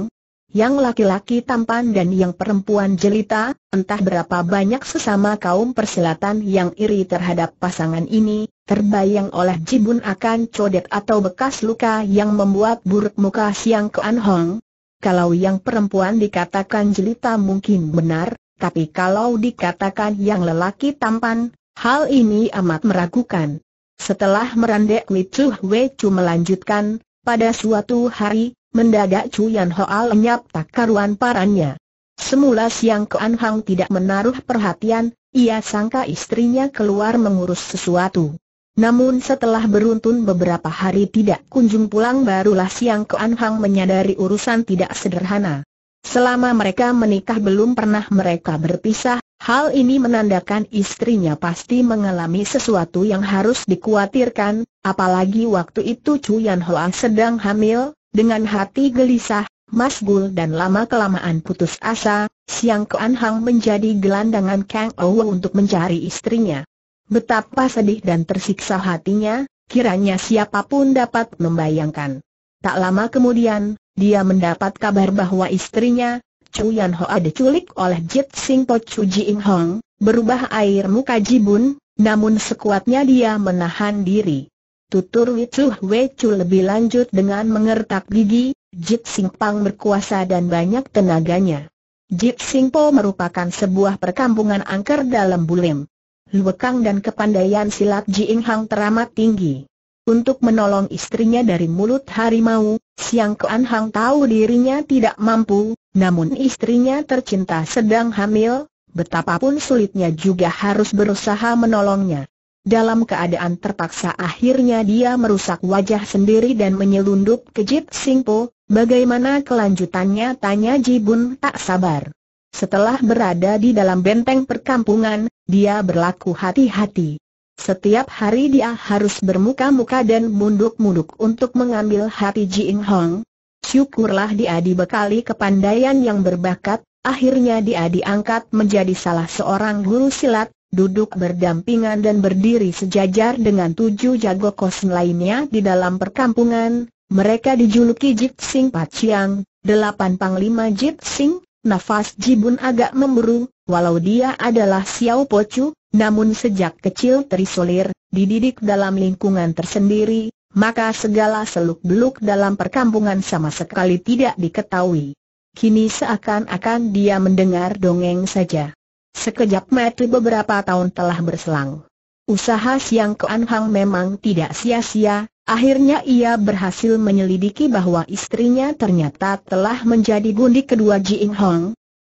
yang laki-laki tampan dan yang perempuan jelita, entah berapa banyak sesama kaum perselatan yang iri terhadap pasangan ini, terbayang oleh Jibun akan codet atau bekas luka yang membuat buruk muka Siang Kean Hong. Kalau yang perempuan dikatakan jelita mungkin benar, tapi kalau dikatakan yang lelaki tampan, hal ini amat meragukan. Setelah merendek Li Chu Wei Chu melanjutkan, pada suatu hari, Mendadak Cuyan Hoa lenyap tak karuan parannya. Semula siang Kuan Hang tidak menaruh perhatian, ia sangka istrinya keluar mengurus sesuatu. Namun setelah beruntun beberapa hari tidak kunjung pulang barulah Siang Kuan Hang menyadari urusan tidak sederhana. Selama mereka menikah belum pernah mereka berpisah, hal ini menandakan istrinya pasti mengalami sesuatu yang harus dikhawatirkan, apalagi waktu itu Chu Yan Hoa sedang hamil, dengan hati gelisah, Masgul dan lama-kelamaan putus asa, Siang Kuan Hang menjadi gelandangan Kang Ouw untuk mencari istrinya. Betapa sedih dan tersiksa hatinya, kiranya siapapun dapat membayangkan. Tak lama kemudian, dia mendapat kabar bahwa istrinya, Chu Ho, ada culik oleh Jit Sing Po Chu Ing Hong, berubah air muka jibun, namun sekuatnya dia menahan diri. Tutur Wicuh Wecu lebih lanjut dengan mengertak gigi, Jit Pang berkuasa dan banyak tenaganya. Jit Po merupakan sebuah perkampungan angker dalam Bulim. Luwekang dan kepandaian silat Ji Ing Hang teramat tinggi. Untuk menolong istrinya dari mulut harimau, Siang Kuan Hang tahu dirinya tidak mampu, namun istrinya tercinta sedang hamil, betapapun sulitnya juga harus berusaha menolongnya. Dalam keadaan terpaksa akhirnya dia merusak wajah sendiri dan menyelundup ke Jip Singpo, bagaimana kelanjutannya tanya Jibun tak sabar. Setelah berada di dalam benteng perkampungan, dia berlaku hati-hati. Setiap hari dia harus bermuka-muka dan munduk-munduk untuk mengambil hati Ji Ing Hong. Syukurlah dia dibekali kepandaian yang berbakat, akhirnya dia diangkat menjadi salah seorang guru silat, duduk berdampingan dan berdiri sejajar dengan tujuh jago kos lainnya di dalam perkampungan, mereka dijuluki Jip Sing Paciang, delapan panglima Jip Sing, nafas Jibun agak memburu, walau dia adalah Xiao Po Chu, namun sejak kecil terisolir, dididik dalam lingkungan tersendiri, maka segala seluk-beluk dalam perkampungan sama sekali tidak diketahui. Kini seakan-akan dia mendengar dongeng saja. Sekejap mati beberapa tahun telah berselang. Usaha Siang Kuan Hang memang tidak sia-sia, akhirnya ia berhasil menyelidiki bahwa istrinya ternyata telah menjadi gundi kedua Ji Ing Hong.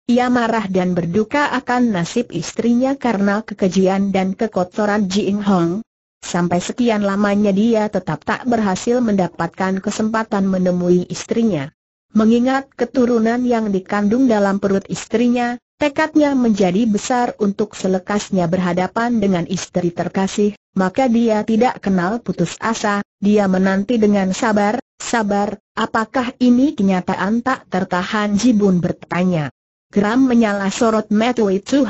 Ia marah dan berduka akan nasib istrinya karena kekejian dan kekotoran Ji Ing Hong. Sampai sekian lamanya dia tetap tak berhasil mendapatkan kesempatan menemui istrinya. Mengingat keturunan yang dikandung dalam perut istrinya, Tekadnya menjadi besar untuk selekasnya berhadapan dengan istri terkasih, maka dia tidak kenal putus asa, dia menanti dengan sabar, sabar, apakah ini kenyataan tak tertahan Jibun bertanya. Geram menyala sorot Metui Tsu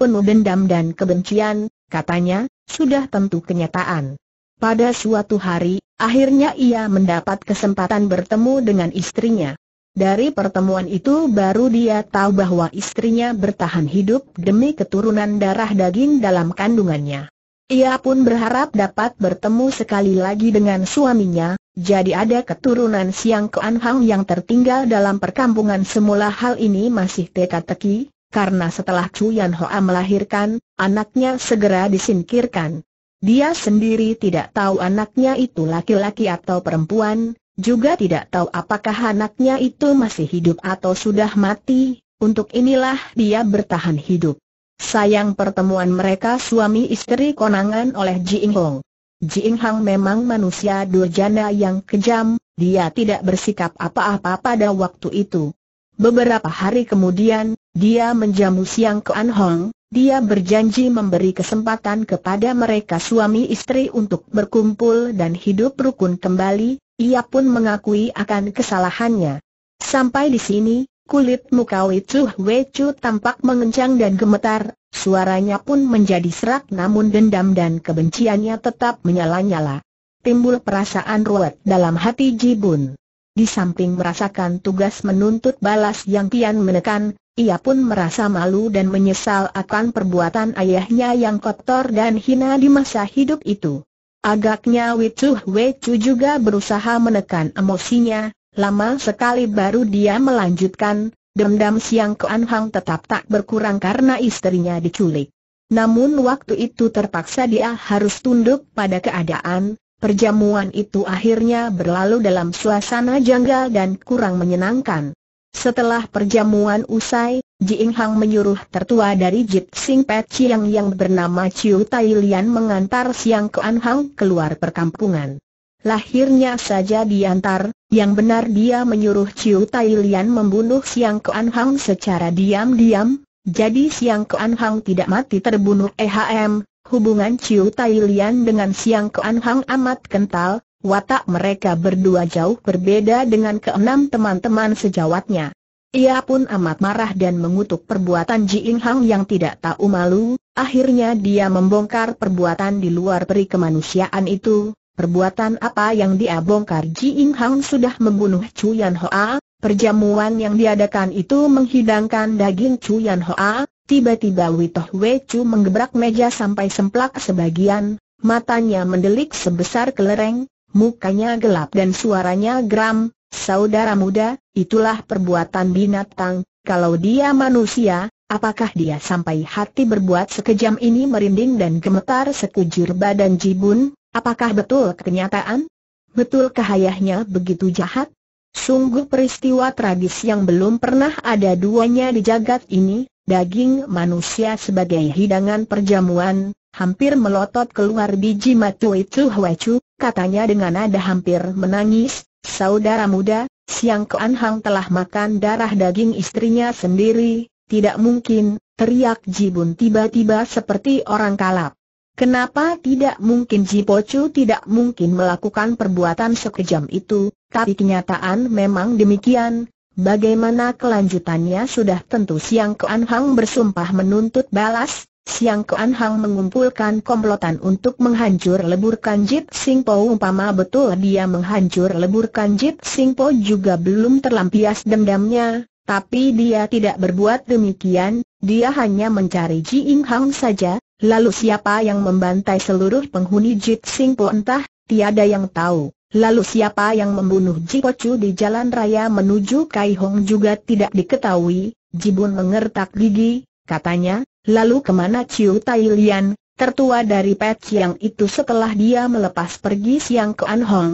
penuh dendam dan kebencian, katanya, sudah tentu kenyataan. Pada suatu hari, akhirnya ia mendapat kesempatan bertemu dengan istrinya. Dari pertemuan itu baru dia tahu bahwa istrinya bertahan hidup demi keturunan darah daging dalam kandungannya. Ia pun berharap dapat bertemu sekali lagi dengan suaminya, jadi ada keturunan Siang Kuan Hang yang tertinggal dalam perkampungan semula hal ini masih teka-teki, karena setelah Yan Hoa melahirkan, anaknya segera disingkirkan. Dia sendiri tidak tahu anaknya itu laki-laki atau perempuan, juga tidak tahu apakah anaknya itu masih hidup atau sudah mati, untuk inilah dia bertahan hidup. Sayang pertemuan mereka suami istri konangan oleh Ji Ing Hong. Ji Ing Hong memang manusia durjana yang kejam, dia tidak bersikap apa-apa pada waktu itu. Beberapa hari kemudian, dia menjamu Siang Ke An Hong, dia berjanji memberi kesempatan kepada mereka suami istri untuk berkumpul dan hidup rukun kembali, ia pun mengakui akan kesalahannya. Sampai di sini, kulit muka Wecu Wecu tampak mengencang dan gemetar, suaranya pun menjadi serak namun dendam dan kebenciannya tetap menyala-nyala. Timbul perasaan ruwet dalam hati Jibun. Di samping merasakan tugas menuntut balas yang kian menekan, ia pun merasa malu dan menyesal akan perbuatan ayahnya yang kotor dan hina di masa hidup itu. Agaknya Wicu Wecu juga berusaha menekan emosinya, lama sekali baru dia melanjutkan, dendam Siang ke Hang tetap tak berkurang karena istrinya diculik. Namun waktu itu terpaksa dia harus tunduk pada keadaan, perjamuan itu akhirnya berlalu dalam suasana janggal dan kurang menyenangkan. Setelah perjamuan usai, Jing Hang menyuruh tertua dari Jit Sing Pet Chiang yang bernama Chiu Tai Lian mengantar Siang Kuan Hang keluar perkampungan. Lahirnya saja diantar, yang benar dia menyuruh Chiu Tai Lian membunuh Siang Kuan Hang secara diam-diam, jadi Siang Kuan Hang tidak mati terbunuh EHM, hubungan Chiu Tai Lian dengan Siang Kuan Hang amat kental, Watak mereka berdua jauh berbeda dengan keenam teman-teman sejawatnya. Ia pun amat marah dan mengutuk perbuatan Ji In Hang yang tidak tahu malu, akhirnya dia membongkar perbuatan di luar peri kemanusiaan itu, perbuatan apa yang dia bongkar Ji In Hang sudah membunuh Chu Yan Hoa, perjamuan yang diadakan itu menghidangkan daging Chu Yan Hoa, tiba-tiba Witoh Wei Chu menggebrak meja sampai semplak sebagian, matanya mendelik sebesar kelereng, mukanya gelap dan suaranya geram, Saudara muda, itulah perbuatan binatang, kalau dia manusia, apakah dia sampai hati berbuat sekejam ini merinding dan gemetar sekujur badan Jibun, apakah betul kenyataan? Betul ayahnya begitu jahat? Sungguh peristiwa tragis yang belum pernah ada duanya di jagat ini, daging manusia sebagai hidangan perjamuan, hampir melotot keluar biji matu itu huwacu, katanya dengan nada hampir menangis, Saudara muda, Siang Koan Hang telah makan darah daging istrinya sendiri, tidak mungkin, teriak Jibun tiba-tiba seperti orang kalap. Kenapa tidak mungkin Ji Chu tidak mungkin melakukan perbuatan sekejam itu, tapi kenyataan memang demikian, Bagaimana kelanjutannya sudah tentu Siang Kuan Hang bersumpah menuntut balas, Siang Kuan Hang mengumpulkan komplotan untuk menghancur leburkan Jip Sing Po umpama betul dia menghancur leburkan Jip Sing Po juga belum terlampias dendamnya, tapi dia tidak berbuat demikian, dia hanya mencari Ji Ing Hang saja, lalu siapa yang membantai seluruh penghuni Jip Sing Po entah, tiada yang tahu. Lalu siapa yang membunuh Ji Chu di jalan raya menuju Kai Hong juga tidak diketahui, Ji bun mengertak gigi, katanya, Lalu kemana Ciu Tai Lian, tertua dari Pet Chiang itu setelah dia melepas pergi Siang ke An Hong?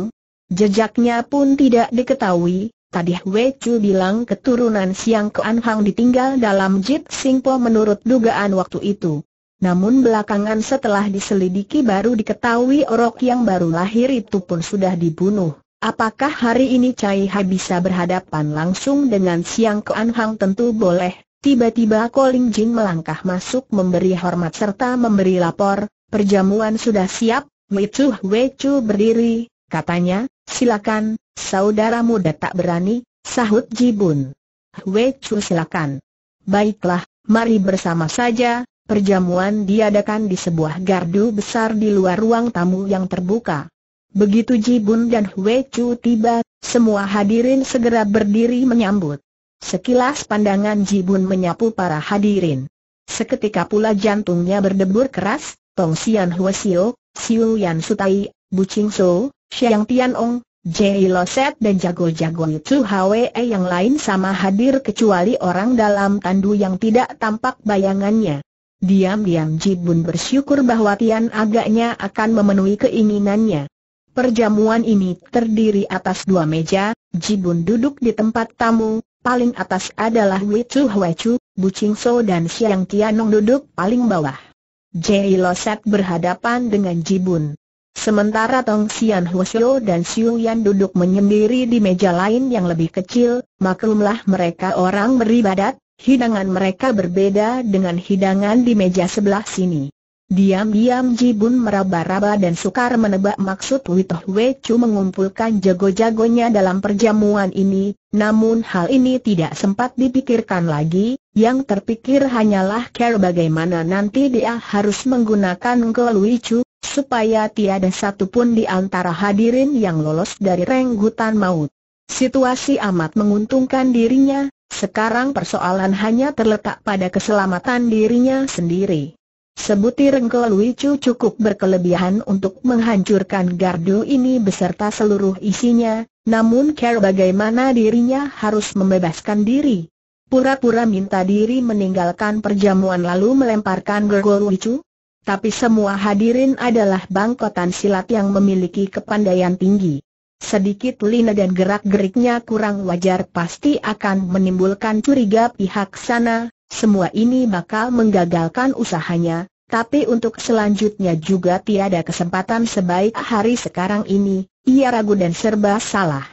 Jejaknya pun tidak diketahui, tadi Wei Chu bilang keturunan Siang ke An Hong ditinggal dalam Jeep Sing Po menurut dugaan waktu itu. Namun belakangan setelah diselidiki baru diketahui orok yang baru lahir itu pun sudah dibunuh. Apakah hari ini Cai Ha bisa berhadapan langsung dengan Siang Ke Anhong? Hang tentu boleh Tiba-tiba Koling Jin melangkah masuk memberi hormat serta memberi lapor, perjamuan sudah siap, Wechu, Wechu berdiri, katanya, silakan, saudara muda tak berani, sahut Jibun. Wechu, silakan. Baiklah, mari bersama saja, perjamuan diadakan di sebuah gardu besar di luar ruang tamu yang terbuka. Begitu Jibun dan Wechu tiba, semua hadirin segera berdiri menyambut. Sekilas pandangan Jibun menyapu para hadirin. Seketika pula jantungnya berdebur keras, Tong Sian Hua Sio, Siu Yan Sutai, Bu Ching So, Xiang Tian Ong, Lo Set dan jago-jago Yutsu Hwe yang lain sama hadir kecuali orang dalam tandu yang tidak tampak bayangannya. Diam-diam Jibun bersyukur bahwa Tian agaknya akan memenuhi keinginannya. Perjamuan ini terdiri atas dua meja, Jibun duduk di tempat tamu, paling atas adalah Wei Chu Chu, Bu Qing So dan Xiang Tianong duduk paling bawah. Lo Loset berhadapan dengan Ji Bun. Sementara Tong Xian Shou dan Xiu Yan duduk menyendiri di meja lain yang lebih kecil, maklumlah mereka orang beribadat, hidangan mereka berbeda dengan hidangan di meja sebelah sini. Diam-diam Ji Bun meraba-raba dan sukar menebak maksud Witoh Chu mengumpulkan jago-jagonya dalam perjamuan ini, namun hal ini tidak sempat dipikirkan lagi, yang terpikir hanyalah care bagaimana nanti dia harus menggunakan Goluicu, supaya tiada satupun di antara hadirin yang lolos dari renggutan maut. Situasi amat menguntungkan dirinya, sekarang persoalan hanya terletak pada keselamatan dirinya sendiri. Sebutir Engkelui wicu cukup berkelebihan untuk menghancurkan gardu ini beserta seluruh isinya, namun care bagaimana dirinya harus membebaskan diri. Pura-pura minta diri meninggalkan perjamuan lalu melemparkan Gergolui wicu. Tapi semua hadirin adalah bangkotan silat yang memiliki kepandaian tinggi. Sedikit lina dan gerak-geriknya kurang wajar pasti akan menimbulkan curiga pihak sana, semua ini bakal menggagalkan usahanya, tapi untuk selanjutnya juga tiada kesempatan sebaik hari sekarang ini, ia ragu dan serba salah.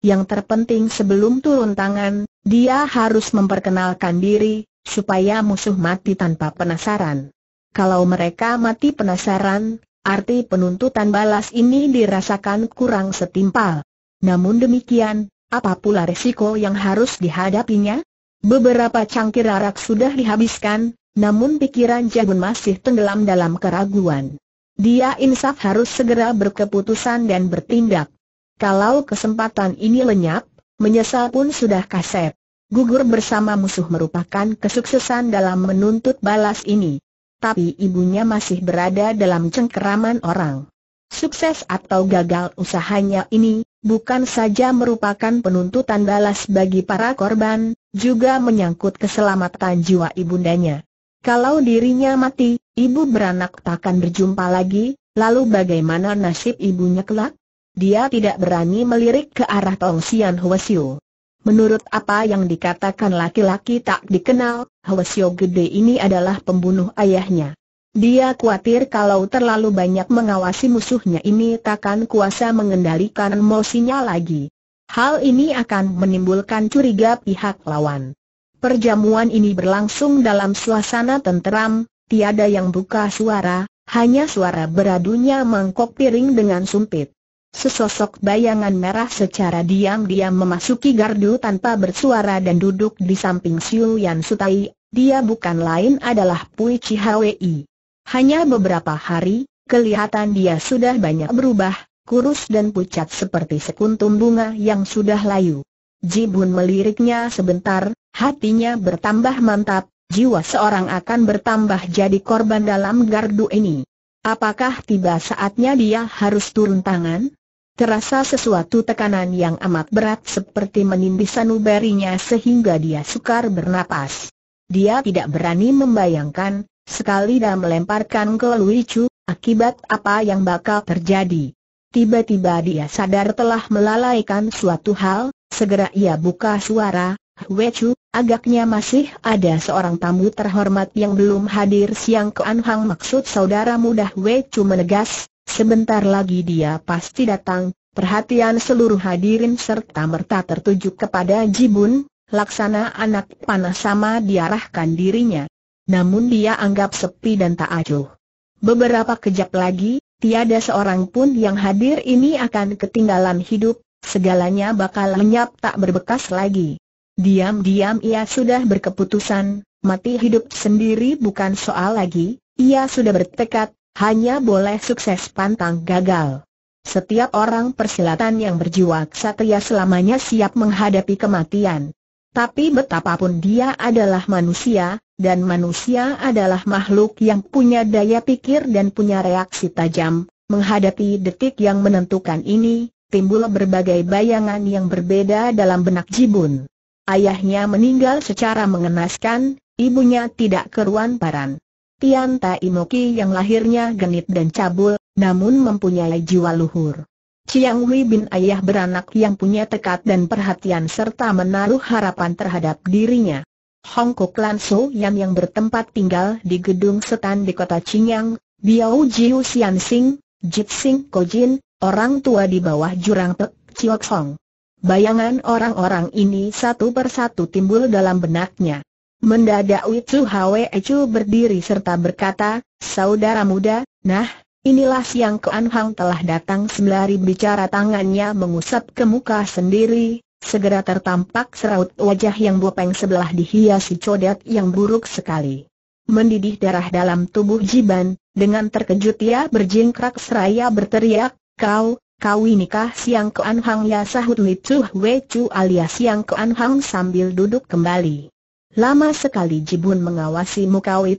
Yang terpenting sebelum turun tangan, dia harus memperkenalkan diri, supaya musuh mati tanpa penasaran. Kalau mereka mati penasaran, arti penuntutan balas ini dirasakan kurang setimpal. Namun demikian, apa pula resiko yang harus dihadapinya? Beberapa cangkir arak sudah dihabiskan, namun pikiran Jagun masih tenggelam dalam keraguan. Dia insaf harus segera berkeputusan dan bertindak. Kalau kesempatan ini lenyap, menyesal pun sudah kasep. Gugur bersama musuh merupakan kesuksesan dalam menuntut balas ini. Tapi ibunya masih berada dalam cengkeraman orang. Sukses atau gagal usahanya ini, bukan saja merupakan penuntutan balas bagi para korban, juga menyangkut keselamatan jiwa ibundanya. Kalau dirinya mati, ibu beranak takkan berjumpa lagi, lalu bagaimana nasib ibunya kelak? Dia tidak berani melirik ke arah Tong Sian Hwasyo. Menurut apa yang dikatakan laki-laki tak dikenal, Hwasyo gede ini adalah pembunuh ayahnya. Dia khawatir kalau terlalu banyak mengawasi musuhnya ini takkan kuasa mengendalikan emosinya lagi. Hal ini akan menimbulkan curiga pihak lawan. Perjamuan ini berlangsung dalam suasana tenteram, tiada yang buka suara, hanya suara beradunya mangkok piring dengan sumpit. Sesosok bayangan merah secara diam-diam memasuki gardu tanpa bersuara dan duduk di samping Siu Yan Sutai, dia bukan lain adalah Pui Chi Hwi. Hanya beberapa hari, kelihatan dia sudah banyak berubah, kurus dan pucat seperti sekuntum bunga yang sudah layu. Jibun meliriknya sebentar, hatinya bertambah mantap, jiwa seorang akan bertambah jadi korban dalam gardu ini. Apakah tiba saatnya dia harus turun tangan? Terasa sesuatu tekanan yang amat berat seperti menindih sanubarinya sehingga dia sukar bernapas. Dia tidak berani membayangkan, sekali dan melemparkan ke Luicu, akibat apa yang bakal terjadi. Tiba-tiba dia sadar telah melalaikan suatu hal, segera ia buka suara, Hwe agaknya masih ada seorang tamu terhormat yang belum hadir siang ke Anhang maksud saudara mudah Hwe Chu menegas, sebentar lagi dia pasti datang, perhatian seluruh hadirin serta merta tertuju kepada Jibun, laksana anak panah sama diarahkan dirinya. Namun dia anggap sepi dan tak acuh. Beberapa kejap lagi, tiada seorang pun yang hadir ini akan ketinggalan hidup, segalanya bakal lenyap tak berbekas lagi. Diam-diam ia sudah berkeputusan, mati hidup sendiri bukan soal lagi, ia sudah bertekad, hanya boleh sukses pantang gagal. Setiap orang persilatan yang berjiwa ksatria selamanya siap menghadapi kematian. Tapi betapapun dia adalah manusia, dan manusia adalah makhluk yang punya daya pikir dan punya reaksi tajam, menghadapi detik yang menentukan ini, timbul berbagai bayangan yang berbeda dalam benak Jibun. Ayahnya meninggal secara mengenaskan, ibunya tidak keruan paran. Tian Tai Moki yang lahirnya genit dan cabul, namun mempunyai jiwa luhur. Chiang Wei bin ayah beranak yang punya tekad dan perhatian serta menaruh harapan terhadap dirinya. Hong Kok Lan So Yan yang bertempat tinggal di gedung setan di kota Chiang, Biao Jiu Xian Sing, Jip Sing Ko Jin, orang tua di bawah jurang Pek Chiok Hong. Bayangan orang-orang ini satu persatu timbul dalam benaknya. Mendadak Witsu Hwe Chu berdiri serta berkata, Saudara muda, nah, Inilah siang keanhang Anhang telah datang sembari bicara tangannya mengusap ke muka sendiri, segera tertampak seraut wajah yang bopeng sebelah dihiasi codet yang buruk sekali. Mendidih darah dalam tubuh Jiban, dengan terkejut ia berjingkrak seraya berteriak, kau, kau inikah siang keanhang Anhang ya sahut Li wecu alias siang keanhang Anhang sambil duduk kembali. Lama sekali Jibun mengawasi muka Wei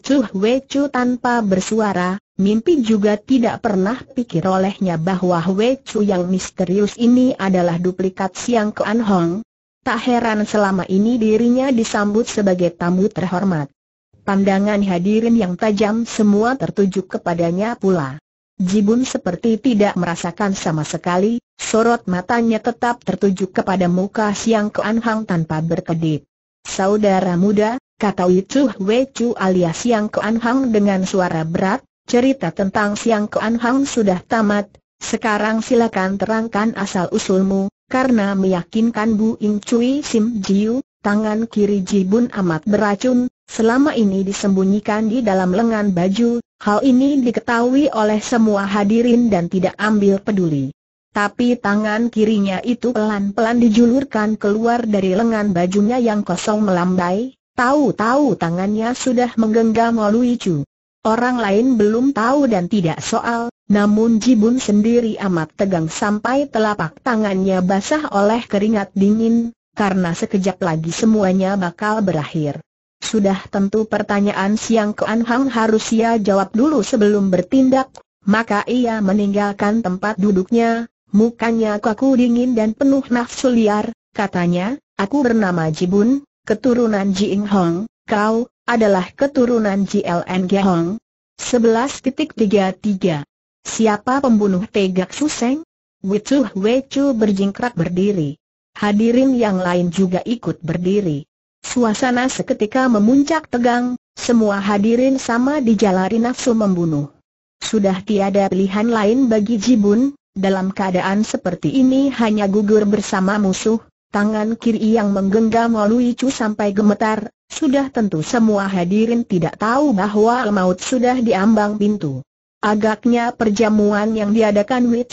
Chu tanpa bersuara, Mimpi juga tidak pernah pikir olehnya bahwa Hwe Chu yang misterius ini adalah duplikat Siang Kuan Hong. Tak heran selama ini dirinya disambut sebagai tamu terhormat. Pandangan hadirin yang tajam semua tertuju kepadanya pula. Jibun seperti tidak merasakan sama sekali, sorot matanya tetap tertuju kepada muka Siang Kuan Hong tanpa berkedip. Saudara muda, kata Wei Chu alias Siang Kuan Hong dengan suara berat, cerita tentang Siang Kuan Hang sudah tamat, sekarang silakan terangkan asal-usulmu, karena meyakinkan Bu Ing Cui Sim Jiu, tangan kiri Ji Bun amat beracun, selama ini disembunyikan di dalam lengan baju, hal ini diketahui oleh semua hadirin dan tidak ambil peduli. Tapi tangan kirinya itu pelan-pelan dijulurkan keluar dari lengan bajunya yang kosong melambai, tahu-tahu tangannya sudah menggenggam Chu. Orang lain belum tahu dan tidak soal, namun Jibun sendiri amat tegang sampai telapak tangannya basah oleh keringat dingin, karena sekejap lagi semuanya bakal berakhir. Sudah tentu pertanyaan siang ke Anhang harus ia jawab dulu sebelum bertindak, maka ia meninggalkan tempat duduknya, mukanya kaku dingin dan penuh nafsu liar, katanya, aku bernama Jibun, keturunan Jing Hong, kau, adalah keturunan JLN Gehong. 11.33 Siapa pembunuh Tegak Suseng? Wicu Wecu berjingkrak berdiri. Hadirin yang lain juga ikut berdiri. Suasana seketika memuncak tegang, semua hadirin sama dijalari nafsu membunuh. Sudah tiada pilihan lain bagi Jibun, dalam keadaan seperti ini hanya gugur bersama musuh, Tangan kiri yang menggenggam Lui Chu sampai gemetar, sudah tentu semua hadirin tidak tahu bahwa maut sudah diambang pintu. Agaknya perjamuan yang diadakan Wei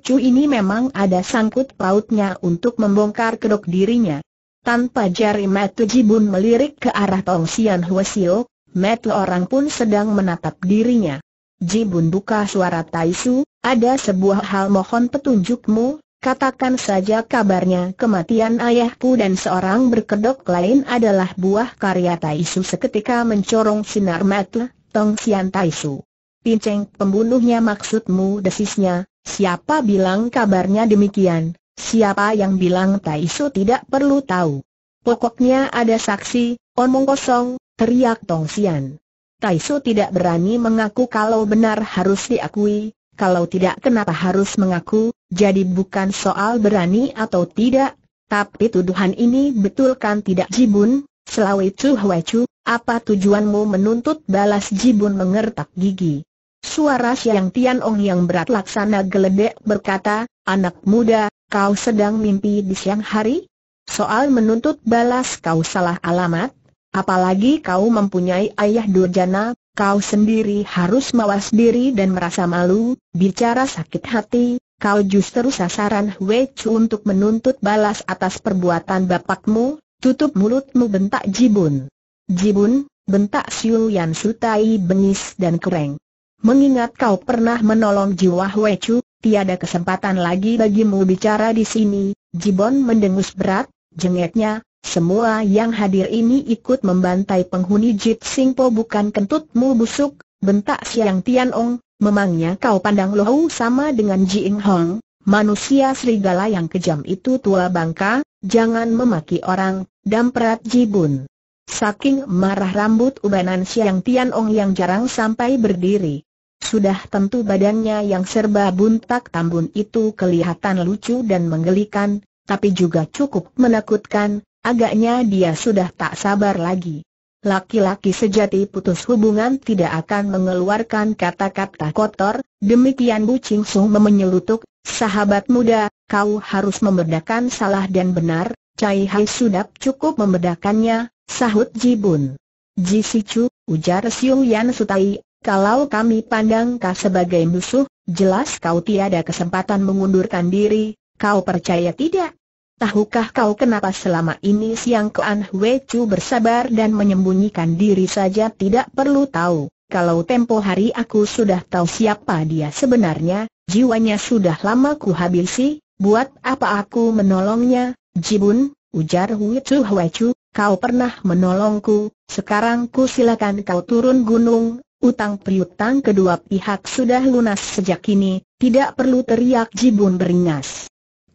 Chu ini memang ada sangkut pautnya untuk membongkar kedok dirinya. Tanpa jari Matu Jibun melirik ke arah Tong Sian Huasio, Matu orang pun sedang menatap dirinya. Jibun buka suara Taisu, ada sebuah hal mohon petunjukmu, Katakan saja kabarnya kematian ayahku dan seorang berkedok lain adalah buah karya Taisu seketika mencorong sinar mata, Tong Sian Taisu. Pinceng pembunuhnya maksudmu desisnya, siapa bilang kabarnya demikian, siapa yang bilang Taisu tidak perlu tahu. Pokoknya ada saksi, omong kosong, teriak Tong Sian. Taisu tidak berani mengaku kalau benar harus diakui, kalau tidak kenapa harus mengaku, jadi bukan soal berani atau tidak, tapi tuduhan ini betul kan tidak Jibun, Selawe Chu Hwe Chu, apa tujuanmu menuntut balas Jibun mengertak gigi? Suara Siang Tian Ong yang berat laksana geledek berkata, anak muda, kau sedang mimpi di siang hari? Soal menuntut balas kau salah alamat, apalagi kau mempunyai ayah durjana, kau sendiri harus mawas diri dan merasa malu, bicara sakit hati, kau justru sasaran Wei Chu untuk menuntut balas atas perbuatan bapakmu, tutup mulutmu bentak Jibun. Jibun, bentak Siu Yan Sutai bengis dan kereng. Mengingat kau pernah menolong jiwa Wei Chu, tiada kesempatan lagi bagimu bicara di sini, Jibon mendengus berat, jengeknya, semua yang hadir ini ikut membantai penghuni Jit Singpo bukan kentutmu busuk, bentak Siang Tian Ong, Memangnya kau pandang lu sama dengan Ji Jing Hong, manusia serigala yang kejam itu tua bangka, jangan memaki orang, dan damprat Jibun. Saking marah rambut ubanan Siang Tian Ong yang jarang sampai berdiri. Sudah tentu badannya yang serba buntak tambun itu kelihatan lucu dan menggelikan, tapi juga cukup menakutkan, agaknya dia sudah tak sabar lagi laki-laki sejati putus hubungan tidak akan mengeluarkan kata-kata kotor, demikian Bu Ching Sung memenyelutuk, sahabat muda, kau harus membedakan salah dan benar, Cai Hai sudah cukup membedakannya, sahut Ji Bun. Ji Si Chu, ujar Siung Yan Sutai, kalau kami pandang kau sebagai musuh, jelas kau tiada kesempatan mengundurkan diri, kau percaya tidak? Tahukah kau kenapa selama ini Siang Kean Hwe Chu bersabar dan menyembunyikan diri saja tidak perlu tahu? Kalau tempo hari aku sudah tahu siapa dia sebenarnya, jiwanya sudah lama ku habisi, buat apa aku menolongnya? Jibun, ujar Hwe Chu kau pernah menolongku, sekarang ku silakan kau turun gunung. Utang piutang kedua pihak sudah lunas sejak ini, tidak perlu teriak Jibun beringas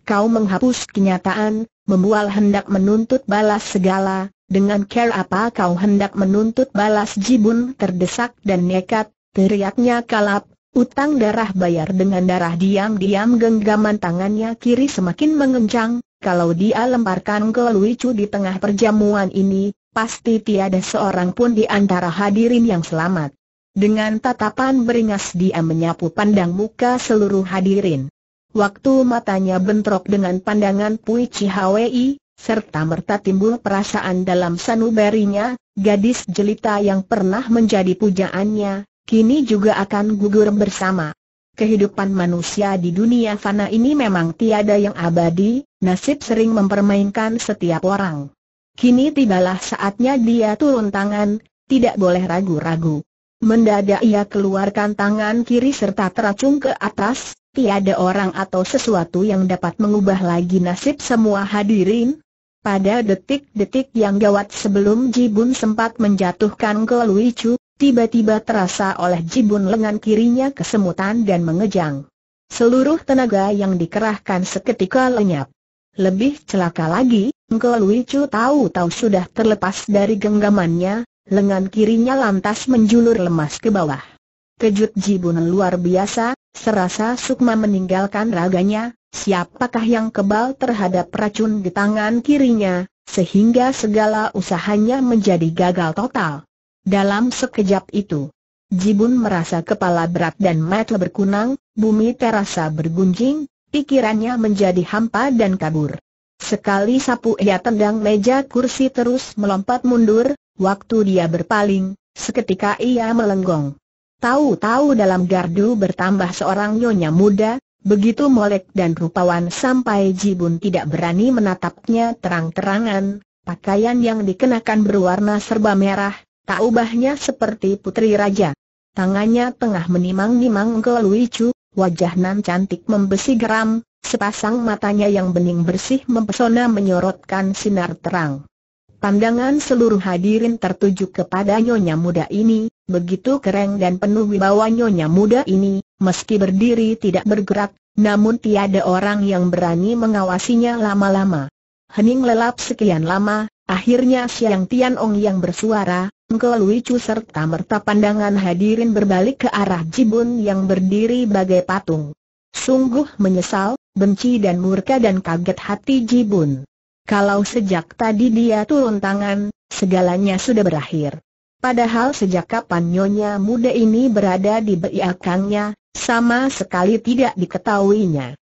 kau menghapus kenyataan, membual hendak menuntut balas segala, dengan care apa kau hendak menuntut balas Jibun terdesak dan nekat, teriaknya kalap, utang darah bayar dengan darah diam-diam genggaman tangannya kiri semakin mengencang, kalau dia lemparkan ke Luicu di tengah perjamuan ini, pasti tiada seorang pun di antara hadirin yang selamat. Dengan tatapan beringas dia menyapu pandang muka seluruh hadirin. Waktu matanya bentrok dengan pandangan Pui Chihwei, serta merta timbul perasaan dalam sanubarinya, gadis jelita yang pernah menjadi pujaannya, kini juga akan gugur bersama. Kehidupan manusia di dunia fana ini memang tiada yang abadi, nasib sering mempermainkan setiap orang. Kini tibalah saatnya dia turun tangan, tidak boleh ragu-ragu. Mendadak ia keluarkan tangan kiri serta teracung ke atas, tiada orang atau sesuatu yang dapat mengubah lagi nasib semua hadirin. Pada detik-detik yang gawat sebelum Jibun sempat menjatuhkan ke Lui tiba-tiba terasa oleh Jibun lengan kirinya kesemutan dan mengejang. Seluruh tenaga yang dikerahkan seketika lenyap. Lebih celaka lagi, Engkau tahu-tahu sudah terlepas dari genggamannya, lengan kirinya lantas menjulur lemas ke bawah. Kejut Jibun luar biasa, serasa Sukma meninggalkan raganya, siapakah yang kebal terhadap racun di tangan kirinya, sehingga segala usahanya menjadi gagal total. Dalam sekejap itu, Jibun merasa kepala berat dan mata berkunang, bumi terasa bergunjing, pikirannya menjadi hampa dan kabur. Sekali sapu ia tendang meja kursi terus melompat mundur, Waktu dia berpaling, seketika ia melenggong. Tahu-tahu dalam gardu bertambah seorang nyonya muda, begitu molek dan rupawan sampai Jibun tidak berani menatapnya terang-terangan, pakaian yang dikenakan berwarna serba merah, tak ubahnya seperti putri raja. Tangannya tengah menimang-nimang ke Luicu, wajah nan cantik membesi geram, sepasang matanya yang bening bersih mempesona menyorotkan sinar terang. Pandangan seluruh hadirin tertuju kepada nyonya muda ini, begitu keren dan penuh wibawa nyonya muda ini, meski berdiri tidak bergerak, namun tiada orang yang berani mengawasinya lama-lama. Hening lelap sekian lama, akhirnya Siang Tian Ong yang bersuara, Engkau Luicu serta merta pandangan hadirin berbalik ke arah Jibun yang berdiri bagai patung. Sungguh menyesal, benci dan murka dan kaget hati Jibun. Kalau sejak tadi dia turun tangan, segalanya sudah berakhir. Padahal sejak kapan nyonya muda ini berada di beiakangnya, sama sekali tidak diketahuinya.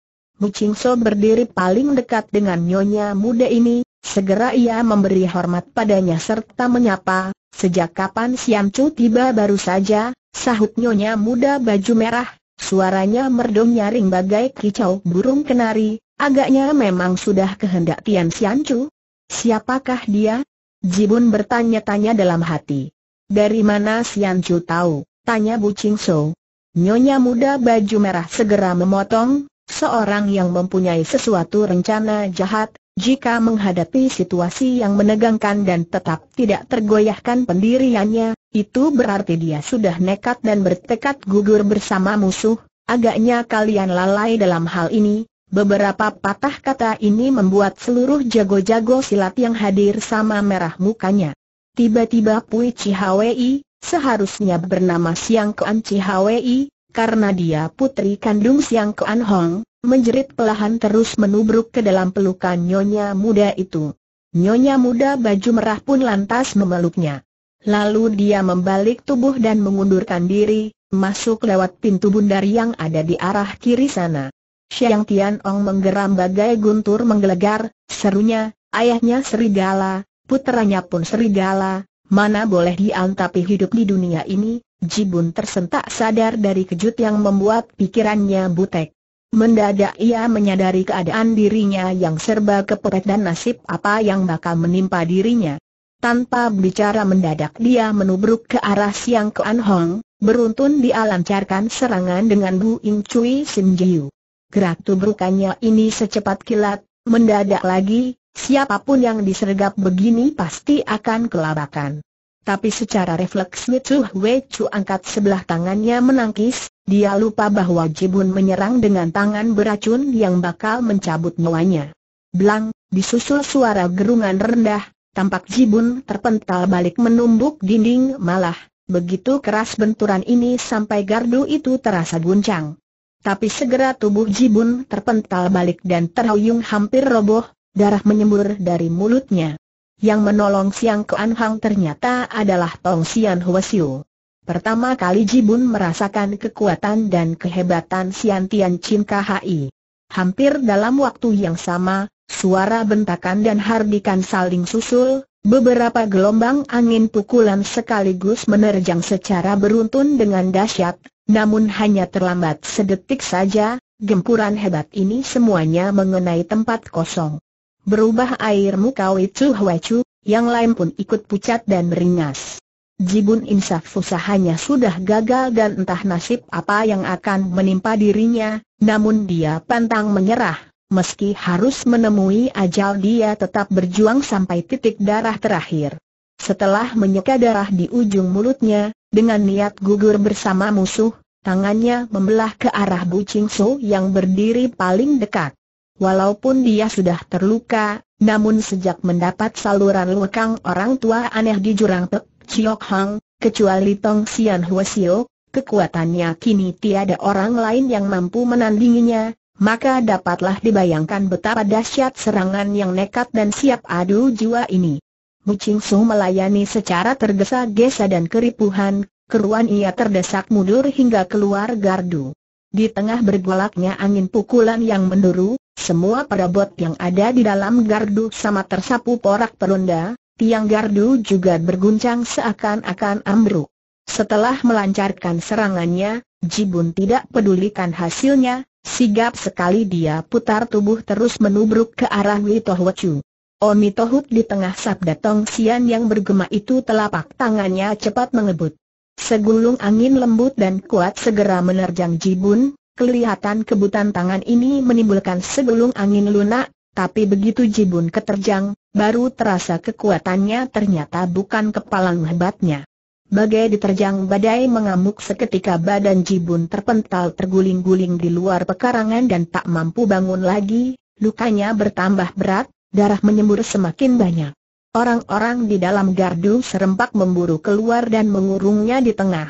Ching So berdiri paling dekat dengan nyonya muda ini, segera ia memberi hormat padanya serta menyapa, sejak kapan Siam Chu tiba baru saja, sahut nyonya muda baju merah, suaranya merdu nyaring bagai kicau burung kenari, Agaknya memang sudah kehendak Tian Chu? Siapakah dia? Jibun bertanya-tanya dalam hati. Dari mana Chu tahu? Tanya Bu Ching So. Nyonya muda baju merah segera memotong, seorang yang mempunyai sesuatu rencana jahat, jika menghadapi situasi yang menegangkan dan tetap tidak tergoyahkan pendiriannya, itu berarti dia sudah nekat dan bertekad gugur bersama musuh, agaknya kalian lalai dalam hal ini, Beberapa patah kata ini membuat seluruh jago-jago silat yang hadir sama merah mukanya. Tiba-tiba Pui Cihawi, seharusnya bernama Siang Kuan Cihawi, karena dia putri kandung Siang Kuan Hong, menjerit pelahan terus menubruk ke dalam pelukan nyonya muda itu. Nyonya muda baju merah pun lantas memeluknya. Lalu dia membalik tubuh dan mengundurkan diri, masuk lewat pintu bundar yang ada di arah kiri sana. Xiang Tianong menggeram bagai guntur menggelegar, serunya, ayahnya serigala, puteranya pun serigala, mana boleh diantapi hidup di dunia ini, Jibun tersentak sadar dari kejut yang membuat pikirannya butek. Mendadak ia menyadari keadaan dirinya yang serba kepepet dan nasib apa yang bakal menimpa dirinya. Tanpa bicara mendadak dia menubruk ke arah Siang Kuan Hong, beruntun dia lancarkan serangan dengan Bu Ing Cui Sim Jiu. Gerak tubrukannya ini secepat kilat, mendadak lagi, siapapun yang disergap begini pasti akan kelabakan. Tapi secara refleks Chu Wei Chu angkat sebelah tangannya menangkis, dia lupa bahwa Jibun menyerang dengan tangan beracun yang bakal mencabut nyawanya. Blang, disusul suara gerungan rendah, tampak Jibun terpental balik menumbuk dinding malah, begitu keras benturan ini sampai gardu itu terasa guncang. Tapi segera tubuh Jibun terpental balik dan terhuyung hampir roboh, darah menyembur dari mulutnya. Yang menolong Siang Kuan Hang ternyata adalah Tong Sian Huasiu. Pertama kali Jibun merasakan kekuatan dan kehebatan Sian Tian Chin KHI. Hampir dalam waktu yang sama, suara bentakan dan hardikan saling susul, beberapa gelombang angin pukulan sekaligus menerjang secara beruntun dengan dahsyat, namun hanya terlambat sedetik saja, gempuran hebat ini semuanya mengenai tempat kosong. Berubah air muka Wicu Huacu, yang lain pun ikut pucat dan meringas. Jibun insaf usahanya sudah gagal dan entah nasib apa yang akan menimpa dirinya, namun dia pantang menyerah, meski harus menemui ajal dia tetap berjuang sampai titik darah terakhir. Setelah menyeka darah di ujung mulutnya, dengan niat gugur bersama musuh, tangannya membelah ke arah Bu Ching yang berdiri paling dekat. Walaupun dia sudah terluka, namun sejak mendapat saluran lekang orang tua aneh di jurang Pek Chiok Hang, kecuali Tong Sian Hua Sio, kekuatannya kini tiada orang lain yang mampu menandinginya, maka dapatlah dibayangkan betapa dahsyat serangan yang nekat dan siap adu jiwa ini. Bu Ching melayani secara tergesa-gesa dan keripuhan, keruan ia terdesak mundur hingga keluar gardu. Di tengah bergolaknya angin pukulan yang menduru, semua perabot yang ada di dalam gardu sama tersapu porak peronda, tiang gardu juga berguncang seakan-akan ambruk. Setelah melancarkan serangannya, Jibun tidak pedulikan hasilnya, sigap sekali dia putar tubuh terus menubruk ke arah Witoh Chu. Oni Tohut di tengah sabda Tong Sian yang bergema itu telapak tangannya cepat mengebut. Segulung angin lembut dan kuat segera menerjang Jibun, kelihatan kebutan tangan ini menimbulkan segulung angin lunak, tapi begitu Jibun keterjang, baru terasa kekuatannya ternyata bukan kepalang hebatnya. Bagai diterjang badai mengamuk seketika badan Jibun terpental terguling-guling di luar pekarangan dan tak mampu bangun lagi, lukanya bertambah berat, darah menyembur semakin banyak. Orang-orang di dalam gardu serempak memburu keluar dan mengurungnya di tengah.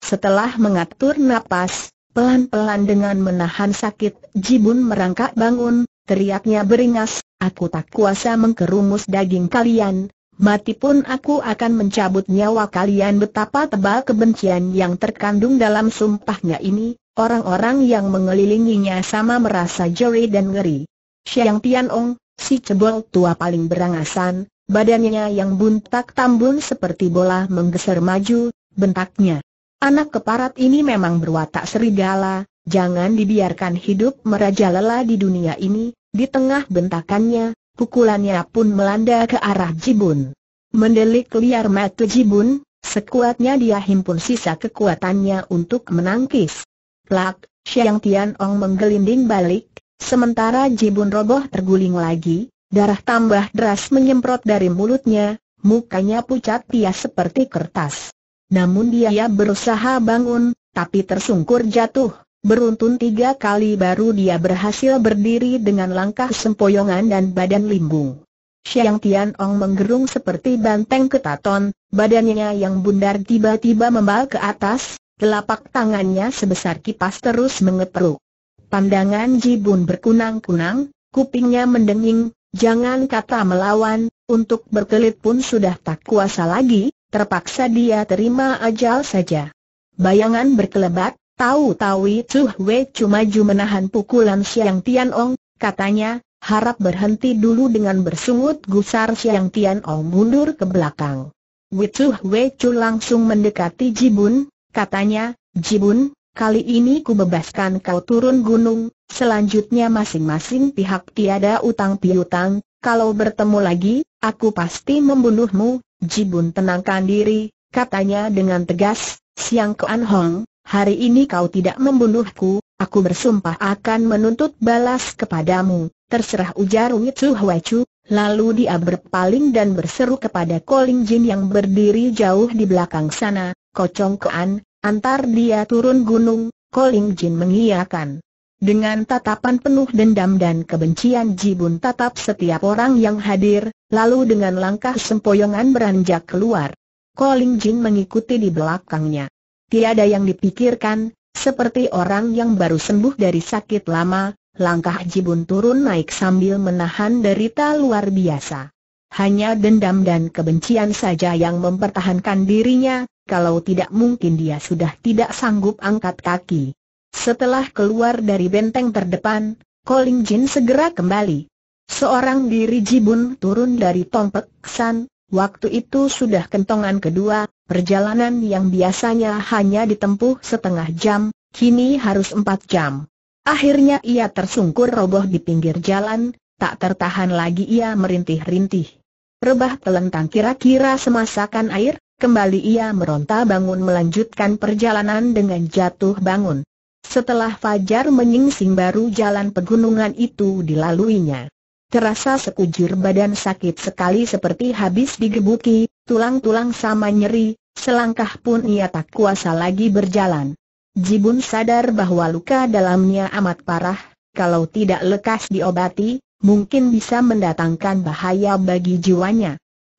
Setelah mengatur napas, pelan-pelan dengan menahan sakit, Jibun merangkak bangun, teriaknya beringas, aku tak kuasa mengkerumus daging kalian, mati pun aku akan mencabut nyawa kalian betapa tebal kebencian yang terkandung dalam sumpahnya ini, orang-orang yang mengelilinginya sama merasa jeri dan ngeri. Xiang Tianong, Si cebol tua paling berangasan, badannya yang buntak tambun seperti bola menggeser maju, bentaknya. Anak keparat ini memang berwatak serigala, jangan dibiarkan hidup merajalela di dunia ini, di tengah bentakannya, pukulannya pun melanda ke arah Jibun. Mendelik liar mata Jibun, sekuatnya dia himpun sisa kekuatannya untuk menangkis. Plak, Xiang Tian Ong menggelinding balik, Sementara Jibun roboh terguling lagi, darah tambah deras menyemprot dari mulutnya, mukanya pucat pias seperti kertas. Namun dia berusaha bangun, tapi tersungkur jatuh. Beruntun tiga kali baru dia berhasil berdiri dengan langkah sempoyongan dan badan limbung. Xiang Tian Ong menggerung seperti banteng ketaton, badannya yang bundar tiba-tiba membal ke atas, telapak tangannya sebesar kipas terus mengeperuk. Pandangan Jibun berkunang-kunang, kupingnya mendenging, jangan kata melawan, untuk berkelit pun sudah tak kuasa lagi, terpaksa dia terima ajal saja. Bayangan berkelebat, tahu-tahu itu Hwe cuma ju menahan pukulan Siang Tian Ong, katanya, harap berhenti dulu dengan bersungut gusar Siang Tian Ong mundur ke belakang. Witsu Hui Chu langsung mendekati Jibun, katanya, Jibun, kali ini ku bebaskan kau turun gunung, selanjutnya masing-masing pihak tiada utang piutang, kalau bertemu lagi, aku pasti membunuhmu, Jibun tenangkan diri, katanya dengan tegas, Siang An Hong, hari ini kau tidak membunuhku, aku bersumpah akan menuntut balas kepadamu, terserah ujar Witsu Chu. lalu dia berpaling dan berseru kepada Koling Jin yang berdiri jauh di belakang sana, Kocong ke Kean, Antar dia turun gunung, Koling Jin mengiyakan. Dengan tatapan penuh dendam dan kebencian Jibun tatap setiap orang yang hadir, lalu dengan langkah sempoyongan beranjak keluar. Koling Jin mengikuti di belakangnya. Tiada yang dipikirkan, seperti orang yang baru sembuh dari sakit lama, langkah Jibun turun naik sambil menahan derita luar biasa. Hanya dendam dan kebencian saja yang mempertahankan dirinya, kalau tidak mungkin dia sudah tidak sanggup angkat kaki. Setelah keluar dari benteng terdepan, Koling Jin segera kembali. Seorang diri Jibun turun dari tong san. waktu itu sudah kentongan kedua, perjalanan yang biasanya hanya ditempuh setengah jam, kini harus empat jam. Akhirnya ia tersungkur roboh di pinggir jalan, tak tertahan lagi ia merintih-rintih. Rebah telentang kira-kira semasakan air, Kembali ia meronta bangun melanjutkan perjalanan dengan jatuh bangun. Setelah fajar menyingsing baru jalan pegunungan itu dilaluinya. Terasa sekujur badan sakit sekali seperti habis digebuki, tulang-tulang sama nyeri, selangkah pun ia tak kuasa lagi berjalan. Jibun sadar bahwa luka dalamnya amat parah, kalau tidak lekas diobati, mungkin bisa mendatangkan bahaya bagi jiwanya.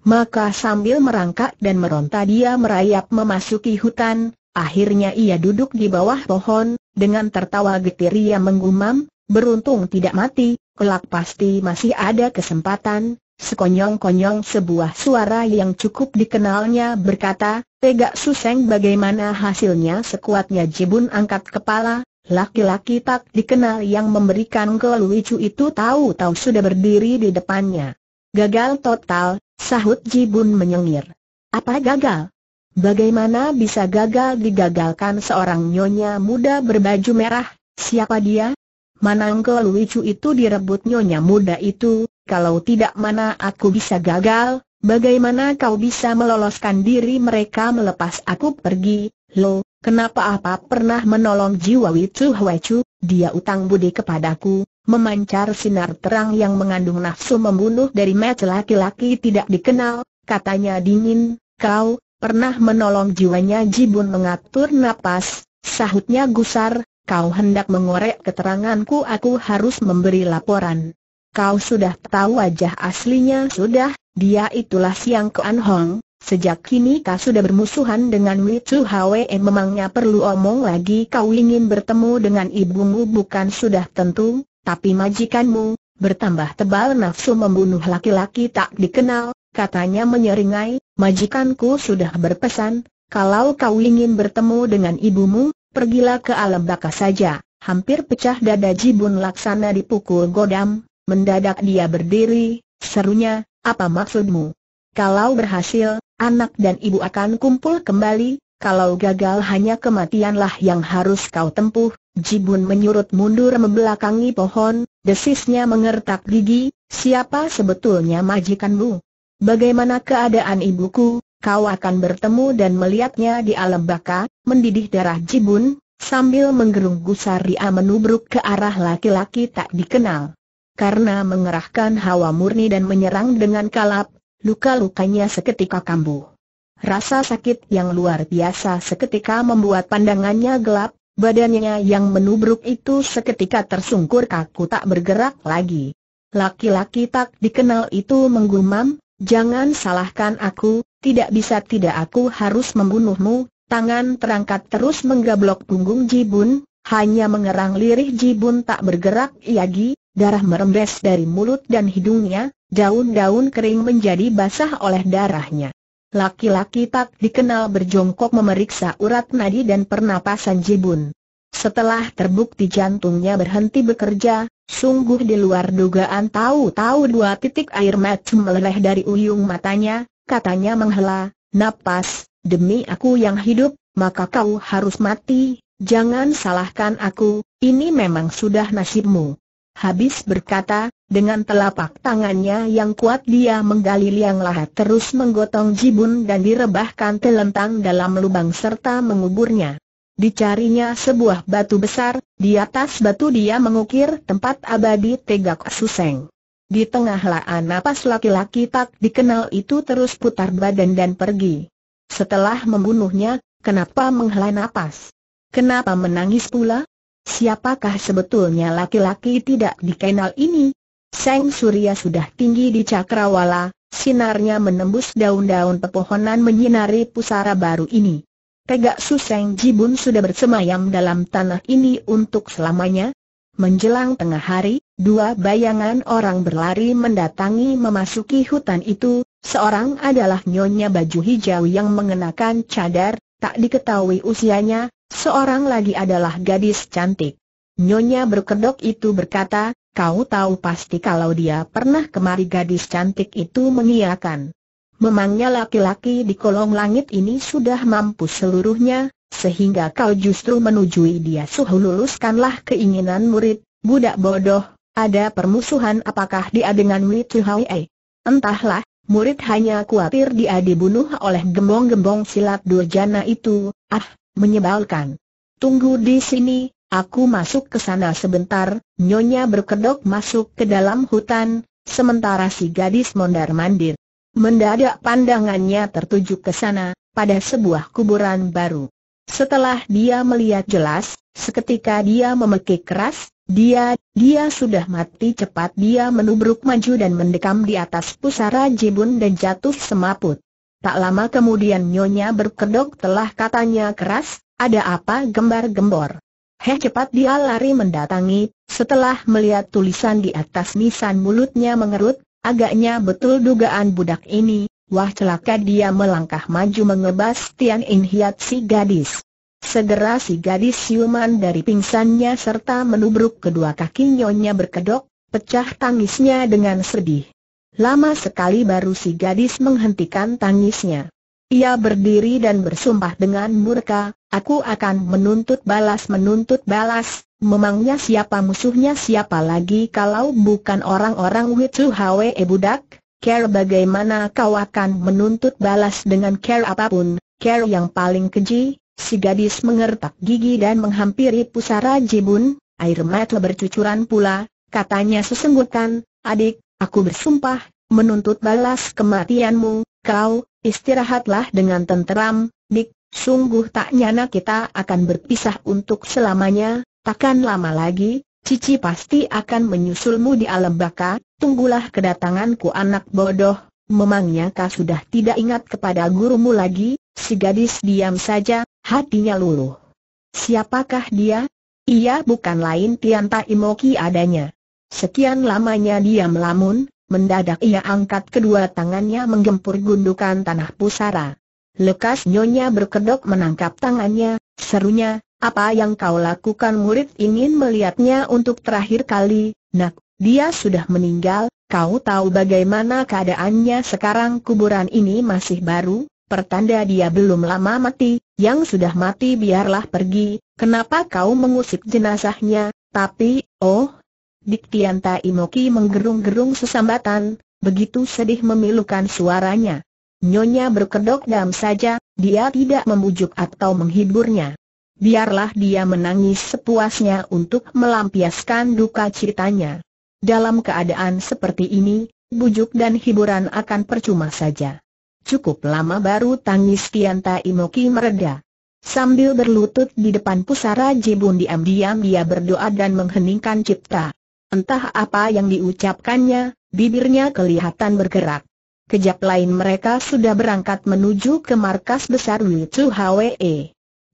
Maka sambil merangkak dan meronta dia merayap memasuki hutan, akhirnya ia duduk di bawah pohon, dengan tertawa getir ia menggumam, beruntung tidak mati, kelak pasti masih ada kesempatan, Sekonyong-konyong sebuah suara yang cukup dikenalnya berkata, Tegak Suseng bagaimana hasilnya sekuatnya Jibun angkat kepala, laki-laki tak dikenal yang memberikan kelucu itu tahu-tahu sudah berdiri di depannya. Gagal total, Sahut Jibun menyengir. Apa gagal? Bagaimana bisa gagal digagalkan seorang nyonya muda berbaju merah? Siapa dia? Manang Wicu Luicu itu direbut nyonya muda itu, kalau tidak mana aku bisa gagal, bagaimana kau bisa meloloskan diri mereka melepas aku pergi, lo, kenapa apa pernah menolong jiwa Wicu Hwecu, dia utang budi kepadaku, Memancar sinar terang yang mengandung nafsu membunuh dari mata laki-laki tidak dikenal, katanya dingin, kau, pernah menolong jiwanya Jibun mengatur napas, sahutnya gusar, kau hendak mengorek keteranganku aku harus memberi laporan. Kau sudah tahu wajah aslinya sudah, dia itulah Siang Kuan Hong, sejak kini kau sudah bermusuhan dengan Wei Chu Hwe memangnya perlu omong lagi kau ingin bertemu dengan ibumu bukan sudah tentu, tapi majikanmu, bertambah tebal nafsu membunuh laki-laki tak dikenal, katanya menyeringai, majikanku sudah berpesan, kalau kau ingin bertemu dengan ibumu, pergilah ke alam baka saja. Hampir pecah dada Jibun Laksana dipukul godam, mendadak dia berdiri, serunya, apa maksudmu? Kalau berhasil, anak dan ibu akan kumpul kembali, kalau gagal hanya kematianlah yang harus kau tempuh, Jibun menyurut mundur membelakangi pohon, desisnya mengertak gigi, siapa sebetulnya majikanmu? Bagaimana keadaan ibuku? Kau akan bertemu dan melihatnya di alam baka, mendidih darah Jibun, sambil menggerung gusar dia menubruk ke arah laki-laki tak dikenal. Karena mengerahkan hawa murni dan menyerang dengan kalap, luka-lukanya seketika kambuh. Rasa sakit yang luar biasa seketika membuat pandangannya gelap, Badannya yang menubruk itu seketika tersungkur kaku tak bergerak lagi. Laki-laki tak dikenal itu menggumam, jangan salahkan aku, tidak bisa tidak aku harus membunuhmu, tangan terangkat terus menggablok punggung Jibun, hanya mengerang lirih Jibun tak bergerak lagi, darah merembes dari mulut dan hidungnya, daun-daun kering menjadi basah oleh darahnya. Laki-laki tak dikenal berjongkok memeriksa urat nadi dan pernapasan Jibun. Setelah terbukti jantungnya berhenti bekerja, sungguh di luar dugaan tahu-tahu dua titik air mata meleleh dari ujung matanya, katanya menghela, napas, demi aku yang hidup, maka kau harus mati, jangan salahkan aku, ini memang sudah nasibmu. Habis berkata, dengan telapak tangannya yang kuat dia menggali liang lahat terus menggotong jibun dan direbahkan telentang dalam lubang serta menguburnya. Dicarinya sebuah batu besar, di atas batu dia mengukir tempat abadi tegak suseng. Di tengah laan napas laki-laki tak dikenal itu terus putar badan dan pergi. Setelah membunuhnya, kenapa menghela napas? Kenapa menangis pula? Siapakah sebetulnya laki-laki tidak dikenal ini? Seng Surya sudah tinggi di cakrawala, sinarnya menembus daun-daun pepohonan menyinari pusara baru ini. Tegak Suseng Jibun sudah bersemayam dalam tanah ini untuk selamanya. Menjelang tengah hari, dua bayangan orang berlari mendatangi memasuki hutan itu, seorang adalah nyonya baju hijau yang mengenakan cadar, tak diketahui usianya, seorang lagi adalah gadis cantik. Nyonya berkedok itu berkata, Kau tahu pasti kalau dia pernah kemari gadis cantik itu mengiakan. Memangnya laki-laki di kolong langit ini sudah mampu seluruhnya, sehingga kau justru menujui dia suhu luluskanlah keinginan murid, budak bodoh, ada permusuhan apakah dia dengan Witu Haie? Eh, entahlah, murid hanya khawatir dia dibunuh oleh gembong-gembong silat durjana itu, ah, menyebalkan. Tunggu di sini, Aku masuk ke sana sebentar, Nyonya berkedok masuk ke dalam hutan, sementara si gadis mondar-mandir. Mendadak pandangannya tertuju ke sana, pada sebuah kuburan baru. Setelah dia melihat jelas, seketika dia memekik keras, dia, dia sudah mati cepat dia menubruk maju dan mendekam di atas pusara jibun dan jatuh semaput. Tak lama kemudian Nyonya berkedok telah katanya keras, ada apa gembar-gembor. He cepat dia lari mendatangi, setelah melihat tulisan di atas nisan mulutnya mengerut, agaknya betul dugaan budak ini, wah celaka dia melangkah maju mengebas Tian In Hiat si gadis. Segera si gadis siuman dari pingsannya serta menubruk kedua kaki nyonya berkedok, pecah tangisnya dengan sedih. Lama sekali baru si gadis menghentikan tangisnya. Ia berdiri dan bersumpah dengan murka, aku akan menuntut balas menuntut balas, memangnya siapa musuhnya siapa lagi kalau bukan orang-orang Witsu Hwe budak? Care bagaimana kau akan menuntut balas dengan care apapun, care yang paling keji, Si gadis mengertak gigi dan menghampiri pusara Jibun, air mata bercucuran pula, katanya sesenggukan, adik, aku bersumpah, menuntut balas kematianmu, kau, Istirahatlah dengan tenteram, Dik, sungguh tak nyana kita akan berpisah untuk selamanya, takkan lama lagi, Cici pasti akan menyusulmu di alam baka, tunggulah kedatanganku anak bodoh, memangnya kau sudah tidak ingat kepada gurumu lagi, si gadis diam saja, hatinya luluh. Siapakah dia? Ia bukan lain Tian Imoki adanya. Sekian lamanya dia melamun, Mendadak ia angkat kedua tangannya menggempur gundukan tanah pusara. Lekas nyonya berkedok menangkap tangannya, serunya, apa yang kau lakukan murid ingin melihatnya untuk terakhir kali, nak, dia sudah meninggal, kau tahu bagaimana keadaannya sekarang kuburan ini masih baru, pertanda dia belum lama mati, yang sudah mati biarlah pergi, kenapa kau mengusik jenazahnya, tapi, oh, Dik Tianta Imoki menggerung-gerung sesambatan, begitu sedih memilukan suaranya. Nyonya berkedok dam saja, dia tidak membujuk atau menghiburnya. Biarlah dia menangis sepuasnya untuk melampiaskan duka ceritanya. Dalam keadaan seperti ini, bujuk dan hiburan akan percuma saja. Cukup lama baru tangis Tianta Imoki mereda. Sambil berlutut di depan pusara Jibun diam-diam dia berdoa dan mengheningkan cipta. Entah apa yang diucapkannya, bibirnya kelihatan bergerak. Kejap lain mereka sudah berangkat menuju ke markas besar Wicu Hwe.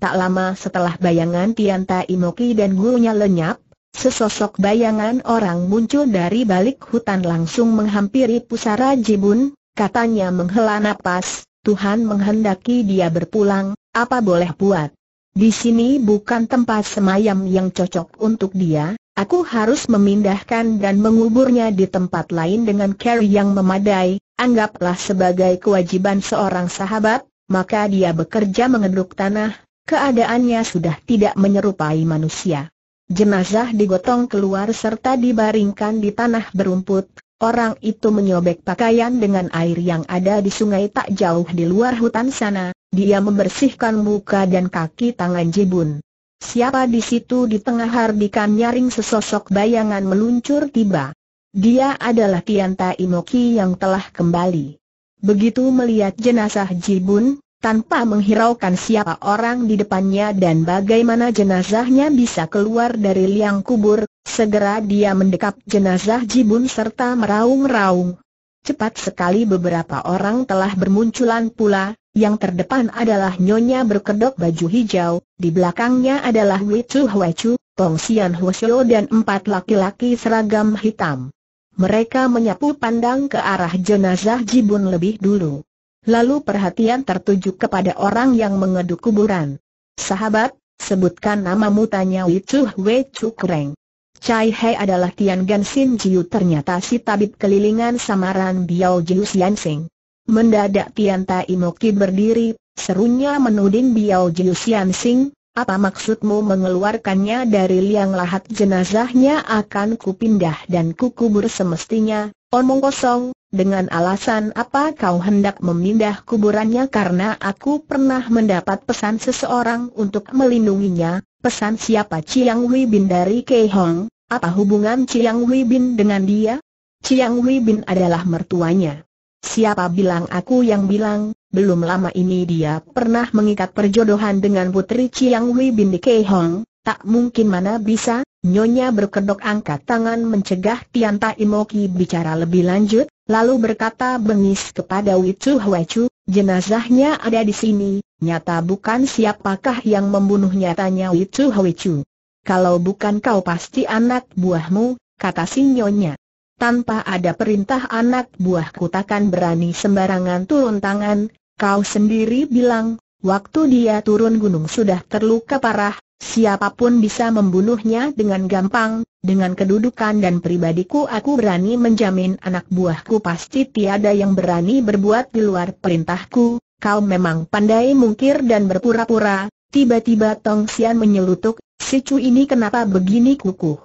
Tak lama setelah bayangan Tianta Imoki dan gurunya lenyap, sesosok bayangan orang muncul dari balik hutan langsung menghampiri pusara Jibun, katanya menghela napas, Tuhan menghendaki dia berpulang, apa boleh buat. Di sini bukan tempat semayam yang cocok untuk dia, Aku harus memindahkan dan menguburnya di tempat lain dengan care yang memadai, anggaplah sebagai kewajiban seorang sahabat, maka dia bekerja mengeduk tanah, keadaannya sudah tidak menyerupai manusia. Jenazah digotong keluar serta dibaringkan di tanah berumput, Orang itu menyobek pakaian dengan air yang ada di sungai tak jauh di luar hutan sana. Dia membersihkan muka dan kaki tangan Jibun siapa di situ di tengah hardikan nyaring sesosok bayangan meluncur tiba. Dia adalah Tianta Inoki yang telah kembali. Begitu melihat jenazah Jibun, tanpa menghiraukan siapa orang di depannya dan bagaimana jenazahnya bisa keluar dari liang kubur, segera dia mendekap jenazah Jibun serta meraung-raung. Cepat sekali beberapa orang telah bermunculan pula, yang terdepan adalah Nyonya berkedok baju hijau, di belakangnya adalah Chu Hwe Chu, Tong Xian Hua Xiao dan empat laki-laki seragam hitam. Mereka menyapu pandang ke arah jenazah Jibun lebih dulu. Lalu perhatian tertuju kepada orang yang mengeduk kuburan. Sahabat, sebutkan namamu tanya Hwe Chu Kreng. Cai Hei adalah Tian Gan Sin Jiu ternyata si tabib kelilingan samaran Biao Jiu Sian Sing. Mendadak Tian Tai Moki berdiri, serunya menuding Biao Jiu Sian Sing, apa maksudmu mengeluarkannya dari liang lahat jenazahnya akan kupindah dan kukubur semestinya, omong kosong, dengan alasan apa kau hendak memindah kuburannya karena aku pernah mendapat pesan seseorang untuk melindunginya, pesan siapa Chiang Wei bin dari Hong? Apa hubungan Chiang Wei Bin dengan dia? Chiang Wei Bin adalah mertuanya. Siapa bilang aku yang bilang, belum lama ini dia pernah mengikat perjodohan dengan putri Chiang Wei Bin di Keihong, tak mungkin mana bisa, Nyonya berkedok angkat tangan mencegah Tian Tai Moki bicara lebih lanjut, lalu berkata bengis kepada Wicu Chu, jenazahnya ada di sini, nyata bukan siapakah yang membunuhnya tanya Wicu Chu. Kalau bukan kau pasti anak buahmu, kata sinyonya. Tanpa ada perintah anak buahku takkan berani sembarangan turun tangan, kau sendiri bilang, waktu dia turun gunung sudah terluka parah, siapapun bisa membunuhnya dengan gampang, dengan kedudukan dan pribadiku aku berani menjamin anak buahku pasti tiada yang berani berbuat di luar perintahku, kau memang pandai mungkir dan berpura-pura, tiba-tiba Tong Sian menyelutuk, Si cu ini kenapa begini kukuh?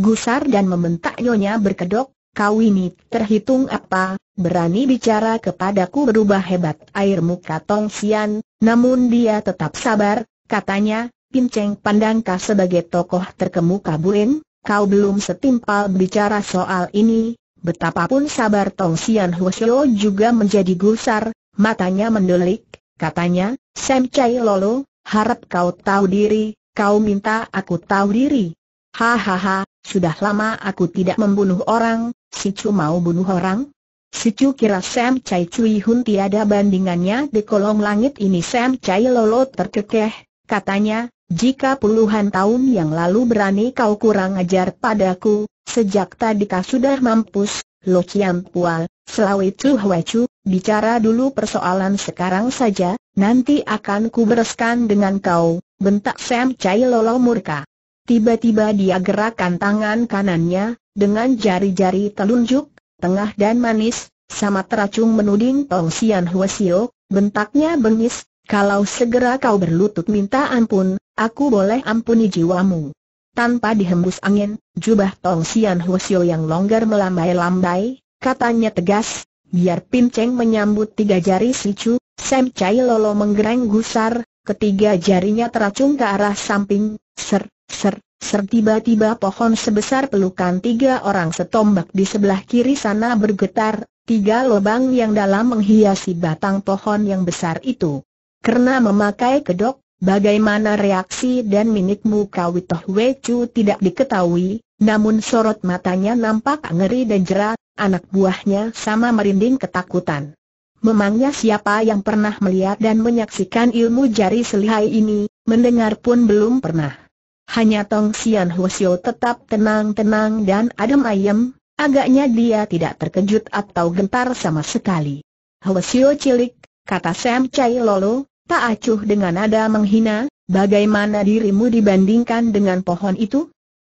Gusar dan membentak nyonya berkedok, kau ini terhitung apa, berani bicara kepadaku berubah hebat air muka Tong Sian, namun dia tetap sabar, katanya, Pinceng pandangkah sebagai tokoh terkemuka Buen, kau belum setimpal bicara soal ini, betapapun sabar Tong Sian Huosyo juga menjadi gusar, matanya mendelik, katanya, Sam Chai Lolo, harap kau tahu diri, Kau minta aku tahu diri. Hahaha, sudah lama aku tidak membunuh orang, si Chu mau bunuh orang? Si Chu kira Sam Chai Cui Hun tiada bandingannya di kolong langit ini Sam Chai Lolo terkekeh, katanya, jika puluhan tahun yang lalu berani kau kurang ajar padaku, sejak tadi kau sudah mampus, Lo Chiang Pual, Selawi Chu Huecu, bicara dulu persoalan sekarang saja, nanti akan kubereskan dengan kau, bentak Sam Chai Lolo murka. Tiba-tiba dia gerakkan tangan kanannya, dengan jari-jari telunjuk, tengah dan manis, sama teracung menuding Tong Sian Huasio, bentaknya bengis, kalau segera kau berlutut minta ampun, aku boleh ampuni jiwamu. Tanpa dihembus angin, jubah Tong Sian Huasio yang longgar melambai-lambai, katanya tegas, biar Pinceng menyambut tiga jari si Chu. Sam Chai Lolo menggereng gusar, ketiga jarinya teracung ke arah samping, ser, ser, ser tiba-tiba pohon sebesar pelukan tiga orang setombak di sebelah kiri sana bergetar, tiga lubang yang dalam menghiasi batang pohon yang besar itu. Karena memakai kedok, Bagaimana reaksi dan mimik muka Witoh Chu tidak diketahui, namun sorot matanya nampak ngeri dan jerat, anak buahnya sama merinding ketakutan. Memangnya siapa yang pernah melihat dan menyaksikan ilmu jari selihai ini, mendengar pun belum pernah. Hanya Tong Sian Hwasyo tetap tenang-tenang dan adem ayem, agaknya dia tidak terkejut atau gentar sama sekali. Hwasyo cilik, kata Sam Chai Lolo, Tak acuh dengan nada menghina, bagaimana dirimu dibandingkan dengan pohon itu?